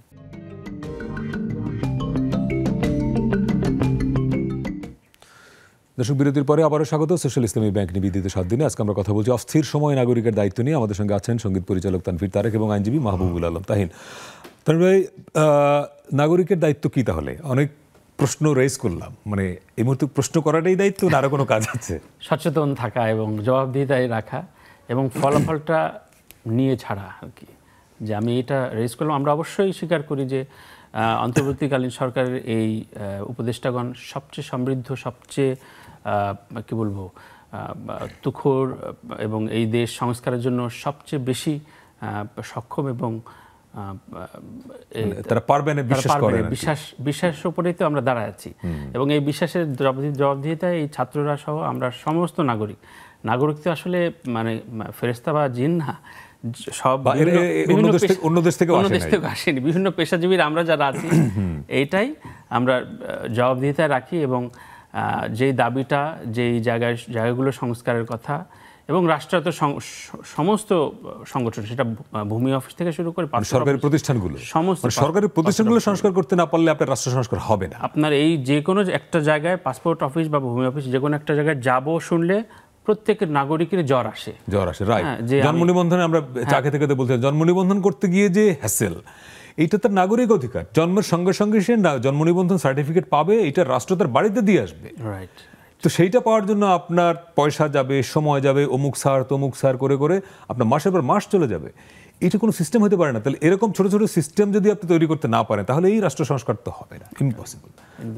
দর্শক বিরতির পরে আবারও স্বাগত সোশ্যাল ইসলামী ব্যাংক নিবেদিত সাত দিনে আজকে আমরা কথা বলছি অস্থির সময় নাগরিকের দায়িত্ব নিয়ে আমাদের সঙ্গে আছেন সঙ্গীত পরিচালক তানভীর তারেক এবং আইনজীবী মাহবুবুল আলম তাহিন তানভীর ভাই নাগরিকের দায়িত্ব কী তাহলে অনেক প্রশ্ন রেজ করলাম মানে এই মুহূর্তে প্রশ্ন করাটাই দায়িত্ব না আরও কোনো কাজ আছে সচেতন থাকা এবং জবাবদিহিতায় রাখা এবং ফলাফলটা নিয়ে ছাড়া আর কি যে আমি এটা রেজ করলাম আমরা অবশ্যই স্বীকার করি যে অন্তর্বর্তীকালীন সরকারের এই উপদেষ্টাগণ সবচেয়ে সমৃদ্ধ সবচেয়ে কি বলবো তুখোর এবং এই দেশ সংস্কারের জন্য সবচেয়ে বেশি সক্ষম এবং মানে বিশ্বাস উপরেই তো আমরা দাঁড়াচ্ছি এবং এই বিশ্বাসের জবাবদিহিতায় এই ছাত্ররা সহ আমরা সমস্ত নাগরিক নাগরিক তো আসলে মানে ফেরেস্তা বা জিন না সব অন্য দেশ থেকে অন্য দেশ থেকে আসেনি বিভিন্ন পেশাজীবীর আমরা যারা আছি এইটাই আমরা জবাবদিহিতায় রাখি এবং যেই দাবিটা যেই জায়গায় জায়গাগুলো সংস্কারের কথা এবং রাষ্ট্রায়ত্ত সমস্ত সংগঠন সেটা ভূমি অফিস থেকে শুরু করে সরকারি প্রতিষ্ঠানগুলো সমস্ত মানে সরকারি প্রতিষ্ঠানগুলো সংস্কার করতে না পারলে আপনার রাষ্ট্র সংস্কার হবে না আপনার এই যে কোনো একটা জায়গায় পাসপোর্ট অফিস বা ভূমি অফিস যে কোনো একটা জায়গায় যাব শুনলে প্রত্যেকের নাগরিকের জ্বর আসে জ্বর আসে রাইট হ্যাঁ, জন্ম নিবন্ধনে আমরা চাকরি থেকে বলতে জন্ম নিবন্ধন করতে গিয়ে যে হ্যাসেল এটা তার নাগরিক অধিকার জন্মের সঙ্গে সঙ্গে সে জন্ম নিবন্ধন সার্টিফিকেট পাবে এটা রাষ্ট্র তার বাড়িতে দিয়ে আসবে রাইট তো সেইটা পাওয়ার জন্য আপনার পয়সা যাবে সময় যাবে অমুক সার তমুক সার করে করে আপনার মাসের পর মাস চলে যাবে এটা কোনো সিস্টেম হতে পারে না তাহলে এরকম ছোট ছোট সিস্টেম যদি আপনি তৈরি করতে না পারেন তাহলে এই রাষ্ট্র সংস্কার তো হবে না ইম্পসিবল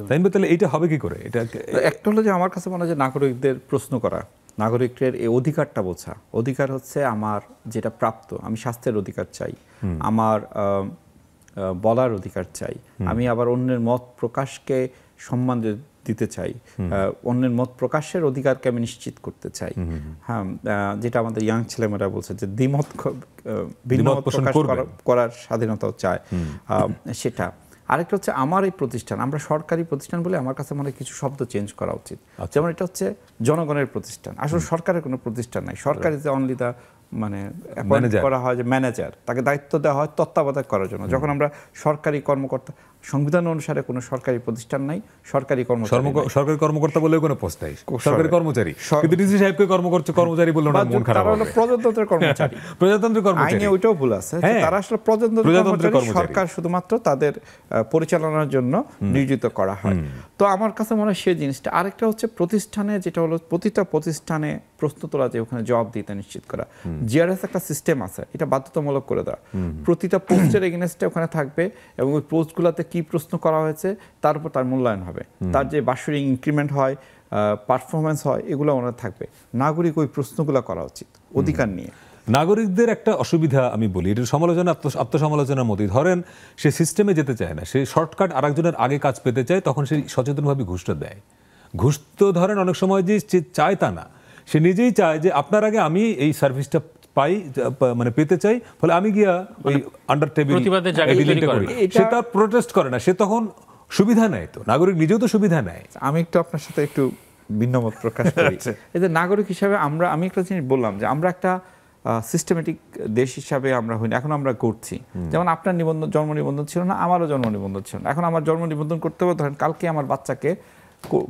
তাই তাহলে এটা হবে কি করে এটা একটা হলো যে আমার কাছে মনে হয় যে নাগরিকদের প্রশ্ন করা নাগরিকের এই অধিকারটা বোঝা অধিকার হচ্ছে আমার যেটা প্রাপ্ত আমি স্বাস্থ্যের অধিকার চাই আমার বলার অধিকার চাই আমি আবার অন্যের মত প্রকাশকে সম্মান দিতে চাই অন্যের মত প্রকাশের অধিকারকে আমি নিশ্চিত করতে চাই হ্যাঁ যেটা আমাদের ইয়াং ছেলেমেয়েরা বলছে যে দ্বিমত ভিন্নমত প্রকাশ করার স্বাধীনতাও চায় সেটা আরেকটা হচ্ছে আমার এই প্রতিষ্ঠান আমরা সরকারি প্রতিষ্ঠান বলে আমার কাছে মনে কিছু শব্দ চেঞ্জ করা উচিত আচ্ছা। যেমন এটা হচ্ছে জনগণের প্রতিষ্ঠান আসলে সরকারের কোনো প্রতিষ্ঠান নাই সরকারি যে অনলি দ্য মানে অ্যাপয়েন্ট করা হয় যে ম্যানেজার তাকে দায়িত্ব দেওয়া হয় তত্ত্বাবধায়ক করার জন্য যখন আমরা সরকারি কর্মকর্তা সংবিধান অনুসারে কোনো সরকারি প্রতিষ্ঠান নাই সরকারি কর্মচারী সরকারি কর্মকর্তা বলেও কোনো পোস্ট নাই সরকারি কর্মচারী কিন্তু ডিসি সাহেবকে কর্মকর্তা হ্যাঁ। কর্মচারী বললো না মন খারাপ হলো প্রজাতন্ত্রের হ্যাঁ, কর্মচারী প্রজাতন্ত্রের কর্মচারী আইনে ওটাও ভুল আছে হ্যাঁ, তারা আসলে প্রজাতন্ত্রের কর্মচারী সরকার শুধুমাত্র তাদের পরিচালনার জন্য নিয়োজিত করা হয় তো আমার কাছে মনে হয় সেই জিনিসটা আরেকটা হচ্ছে প্রতিষ্ঠানে যেটা হলো প্রতিটা প্রতিষ্ঠানে প্রশ্ন তোলা যে ওখানে জবাব দিতে নিশ্চিত করা জিআরএস একটা সিস্টেম আছে এটা বাধ্যতামূলক করে দেওয়া প্রতিটা পোস্টের এগেনস্টে ওখানে থাকবে এবং ওই পোস্টগুলোতে কি প্রশ্ন করা হয়েছে তার উপর তার মূল্যায়ন হবে তার যে বাৎসরিক ইনক্রিমেন্ট হয় পারফরমেন্স হয় এগুলো ওনার থাকবে নাগরিক ওই প্রশ্নগুলো করা উচিত অধিকার নিয়ে নাগরিকদের একটা অসুবিধা আমি বলি এটা সমালোচনা আত্মসমালোচনার মধ্যেই ধরেন সে সিস্টেমে যেতে চায় না সে শর্টকাট আরেকজনের আগে কাজ পেতে চায় তখন সে সচেতনভাবে ঘুষটা দেয় ঘুষ তো ধরেন অনেক সময় যে চায় তা না সে নিজেই চায় যে আপনার আগে আমি এই সার্ভিসটা পাই মানে পেতে চাই ফলে আমি গিয়া ওই আন্ডার মানে টেবিল সে তার প্রোটেস্ট করে না সে তখন সুবিধা নেয় তো নাগরিক নিজেও তো সুবিধা নেয় আমি একটু আপনার সাথে একটু ভিন্নমত প্রকাশ করি আচ্ছা। এই যে নাগরিক হিসাবে আমরা আমি একটা জিনিস বললাম যে আমরা একটা সিস্টেমেটিক দেশ হিসাবে আমরা হইনি এখন আমরা করছি যেমন আপনার নিবন্ধন জন্ম নিবন্ধন ছিল না আমারও জন্ম নিবন্ধন ছিল না এখন আমার জন্ম নিবন্ধন করতে হবে ধরেন কালকে আমার বাচ্চাকে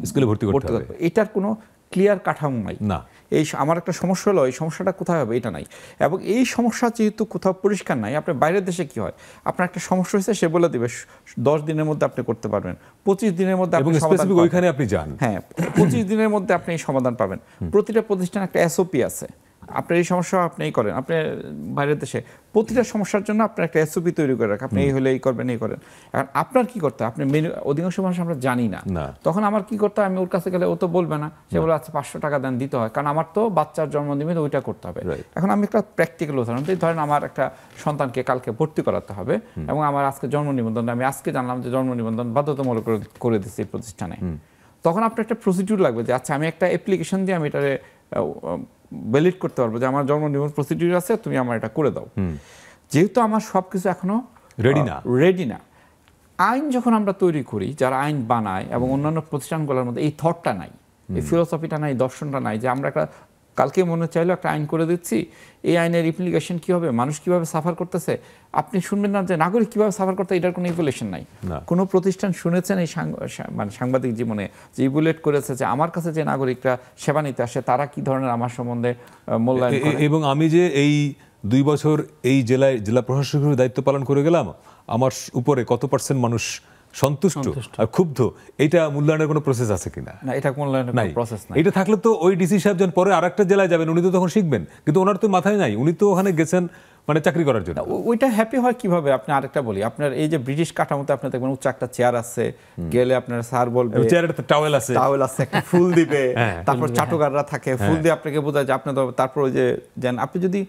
স্কুলে ভর্তি করতে হবে এটার কোনো ক্লিয়ার কাঠামো নাই না এই আমার একটা সমস্যা হলো এই সমস্যাটা কোথায় হবে এটা নাই এবং এই সমস্যা যেহেতু কোথাও পরিষ্কার নাই আপনার বাইরের দেশে কি হয় আপনার একটা সমস্যা হয়েছে সে বলে দেবে দশ দিনের মধ্যে আপনি করতে পারবেন পঁচিশ দিনের মধ্যে আপনি ওইখানে আপনি যান হ্যাঁ পঁচিশ দিনের মধ্যে আপনি এই সমাধান পাবেন প্রতিটা প্রতিষ্ঠান একটা এসওপি আছে আপনার এই সমস্যা আপনিই করেন আপনি বাইরের দেশে প্রতিটা সমস্যার জন্য আপনার একটা এসওপি তৈরি করে রাখেন আপনি এই হলে এই করবেন এই করেন এখন আপনার কি করতে আপনি মেনু অধিকাংশ মানুষ আমরা জানি না তখন আমার কি করতে আমি ওর কাছে গেলে ও তো বলবে না সে বলে আচ্ছা পাঁচশো টাকা দেন দিতে হয় কারণ আমার তো বাচ্চার জন্মদিনে ওইটা করতে হবে এখন আমি একটা প্র্যাকটিক্যাল উদাহরণ দিই ধরেন আমার একটা সন্তানকে কালকে ভর্তি করাতে হবে এবং আমার আজকে জন্ম নিবন্ধন আমি আজকে জানলাম যে জন্ম নিবন্ধন বাধ্যতামূলক করে দিচ্ছে এই প্রতিষ্ঠানে তখন আপনার একটা প্রসিডিউর লাগবে যে আচ্ছা আমি একটা অ্যাপ্লিকেশন দিয়ে আমি এটা ভ্যালিড করতে পারবো যে আমার জন্ম নিবন্ধন প্রসিডিউর আছে তুমি আমার এটা করে দাও যেহেতু আমার সব কিছু এখনও রেডি না রেডি না আইন যখন আমরা তৈরি করি যারা আইন বানায় এবং অন্যান্য প্রতিষ্ঠানগুলোর মধ্যে এই থটটা নাই এই ফিলোসফিটা নাই দর্শনটা নাই যে আমরা একটা কালকে মনে চাইলো একটা আইন করে দিচ্ছি এই আইনের ইমপ্লিকেশন কি হবে মানুষ কিভাবে সাফার করতেছে আপনি শুনবেন না যে নাগরিক কিভাবে সাফার করতে এটার কোনো ইভুলেশন নাই কোনো প্রতিষ্ঠান শুনেছেন এই মানে সাংবাদিক জীবনে যে ইভুলেট করেছে যে আমার কাছে যে নাগরিকরা সেবা নিতে আসে তারা কি ধরনের আমার সম্বন্ধে মূল্যায়ন এবং আমি যে এই দুই বছর এই জেলায় জেলা প্রশাসকের দায়িত্ব পালন করে গেলাম আমার উপরে কত পার্সেন্ট মানুষ সন্তুষ্ট আর ক্ষুব্ধ এটা মূল্যায়নের কোনো প্রসেস আছে কিনা না এটা মূল্যায়নের প্রসেস এটা থাকলে তো ওই ডিসি সাহেব যখন পরে আরেকটা জেলায় যাবেন উনি তো তখন শিখবেন কিন্তু ওনার তো মাথায় নাই উনি তো ওখানে গেছেন মানে চাকরি করার জন্য ওইটা হ্যাপি হয় কিভাবে আপনি আরেকটা বলি আপনার এই যে ব্রিটিশ কাঠামোতে আপনার দেখবেন উচ্চ একটা চেয়ার আছে গেলে আপনার স্যার বলবে তো টাওয়েল আছে টাওয়েল আছে একটা ফুল দিবে হ্যাঁ। তারপর হ্যাঁ। চাটুকাররা থাকে ফুল হ্যাঁ। দিয়ে আপনাকে বোঝায় যে আপনার তারপর ওই যে যান আপনি যদি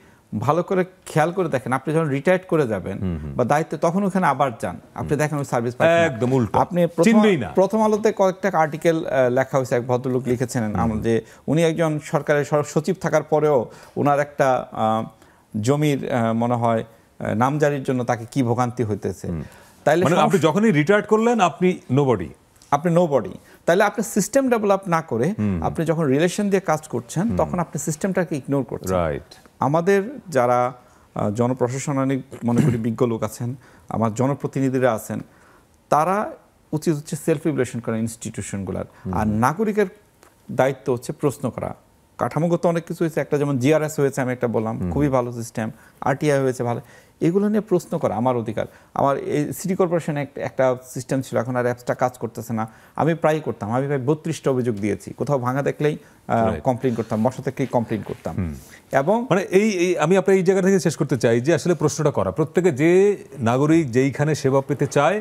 ভালো করে খেয়াল করে দেখেন আপনি যখন রিটায়ার করে যাবেন বা দায়িত্ব তখন ওখানে আবার যান আপনি দেখেন ওই সার্ভিস আপনি প্রথম আলোতে কয়েকটা আর্টিকেল লেখা হয়েছে এক ভদ্রলোক লিখেছেন যে উনি একজন সরকারের সচিব থাকার পরেও ওনার একটা জমির মনে হয় নামজারির জন্য তাকে কি ভোগান্তি হইতেছে মানে তাইলে আপনি যখনই রিটায়ার করলেন আপনি নোবডি আপনি নো বডি তাহলে আপনি সিস্টেম ডেভেলপ না করে আপনি যখন রিলেশন দিয়ে কাজ করছেন তখন আপনি সিস্টেমটাকে ইগনোর করছেন রাইট আমাদের যারা জনপ্রশাসনিক মনে করি বিজ্ঞ লোক আছেন আমার জনপ্রতিনিধিরা আছেন তারা উচিত হচ্ছে সেলফ রেগুলেশন করা ইনস্টিটিউশনগুলার আর নাগরিকের দায়িত্ব হচ্ছে প্রশ্ন করা কাঠামোগত অনেক কিছু হয়েছে একটা যেমন জিআরএস হয়েছে আমি একটা বললাম খুবই ভালো সিস্টেম আরটিআই হয়েছে ভালো এগুলো নিয়ে প্রশ্ন করা আমার অধিকার আমার এই সিটি কর্পোরেশনে একটা সিস্টেম ছিল এখন আর অ্যাপসটা কাজ করতেছে না আমি প্রায় করতাম আমি প্রায় বত্রিশটা অভিযোগ দিয়েছি কোথাও ভাঙা দেখলেই কমপ্লেন করতাম বসা থেকেই কমপ্লেন করতাম এবং মানে এই আমি আপনার এই জায়গা থেকে শেষ করতে চাই যে আসলে প্রশ্নটা করা প্রত্যেকে যে নাগরিক যেইখানে সেবা পেতে চায়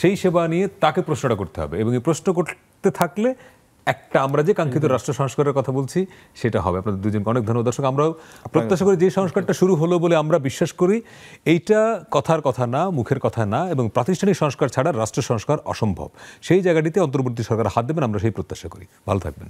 সেই সেবা নিয়ে তাকে প্রশ্নটা করতে হবে এবং এই প্রশ্ন করতে থাকলে একটা আমরা যে কাঙ্ক্ষিত রাষ্ট্র সংস্কারের কথা বলছি সেটা হবে আপনাদের দুজনকে অনেক ধন্যবাদ দর্শক আমরাও প্রত্যাশা করি যে সংস্কারটা শুরু হলো বলে আমরা বিশ্বাস করি এইটা কথার কথা না মুখের কথা না এবং প্রাতিষ্ঠানিক সংস্কার ছাড়া রাষ্ট্র সংস্কার অসম্ভব সেই জায়গাটিতে অন্তর্বর্তী সরকার হাত দেবেন আমরা সেই প্রত্যাশা করি ভালো থাকবেন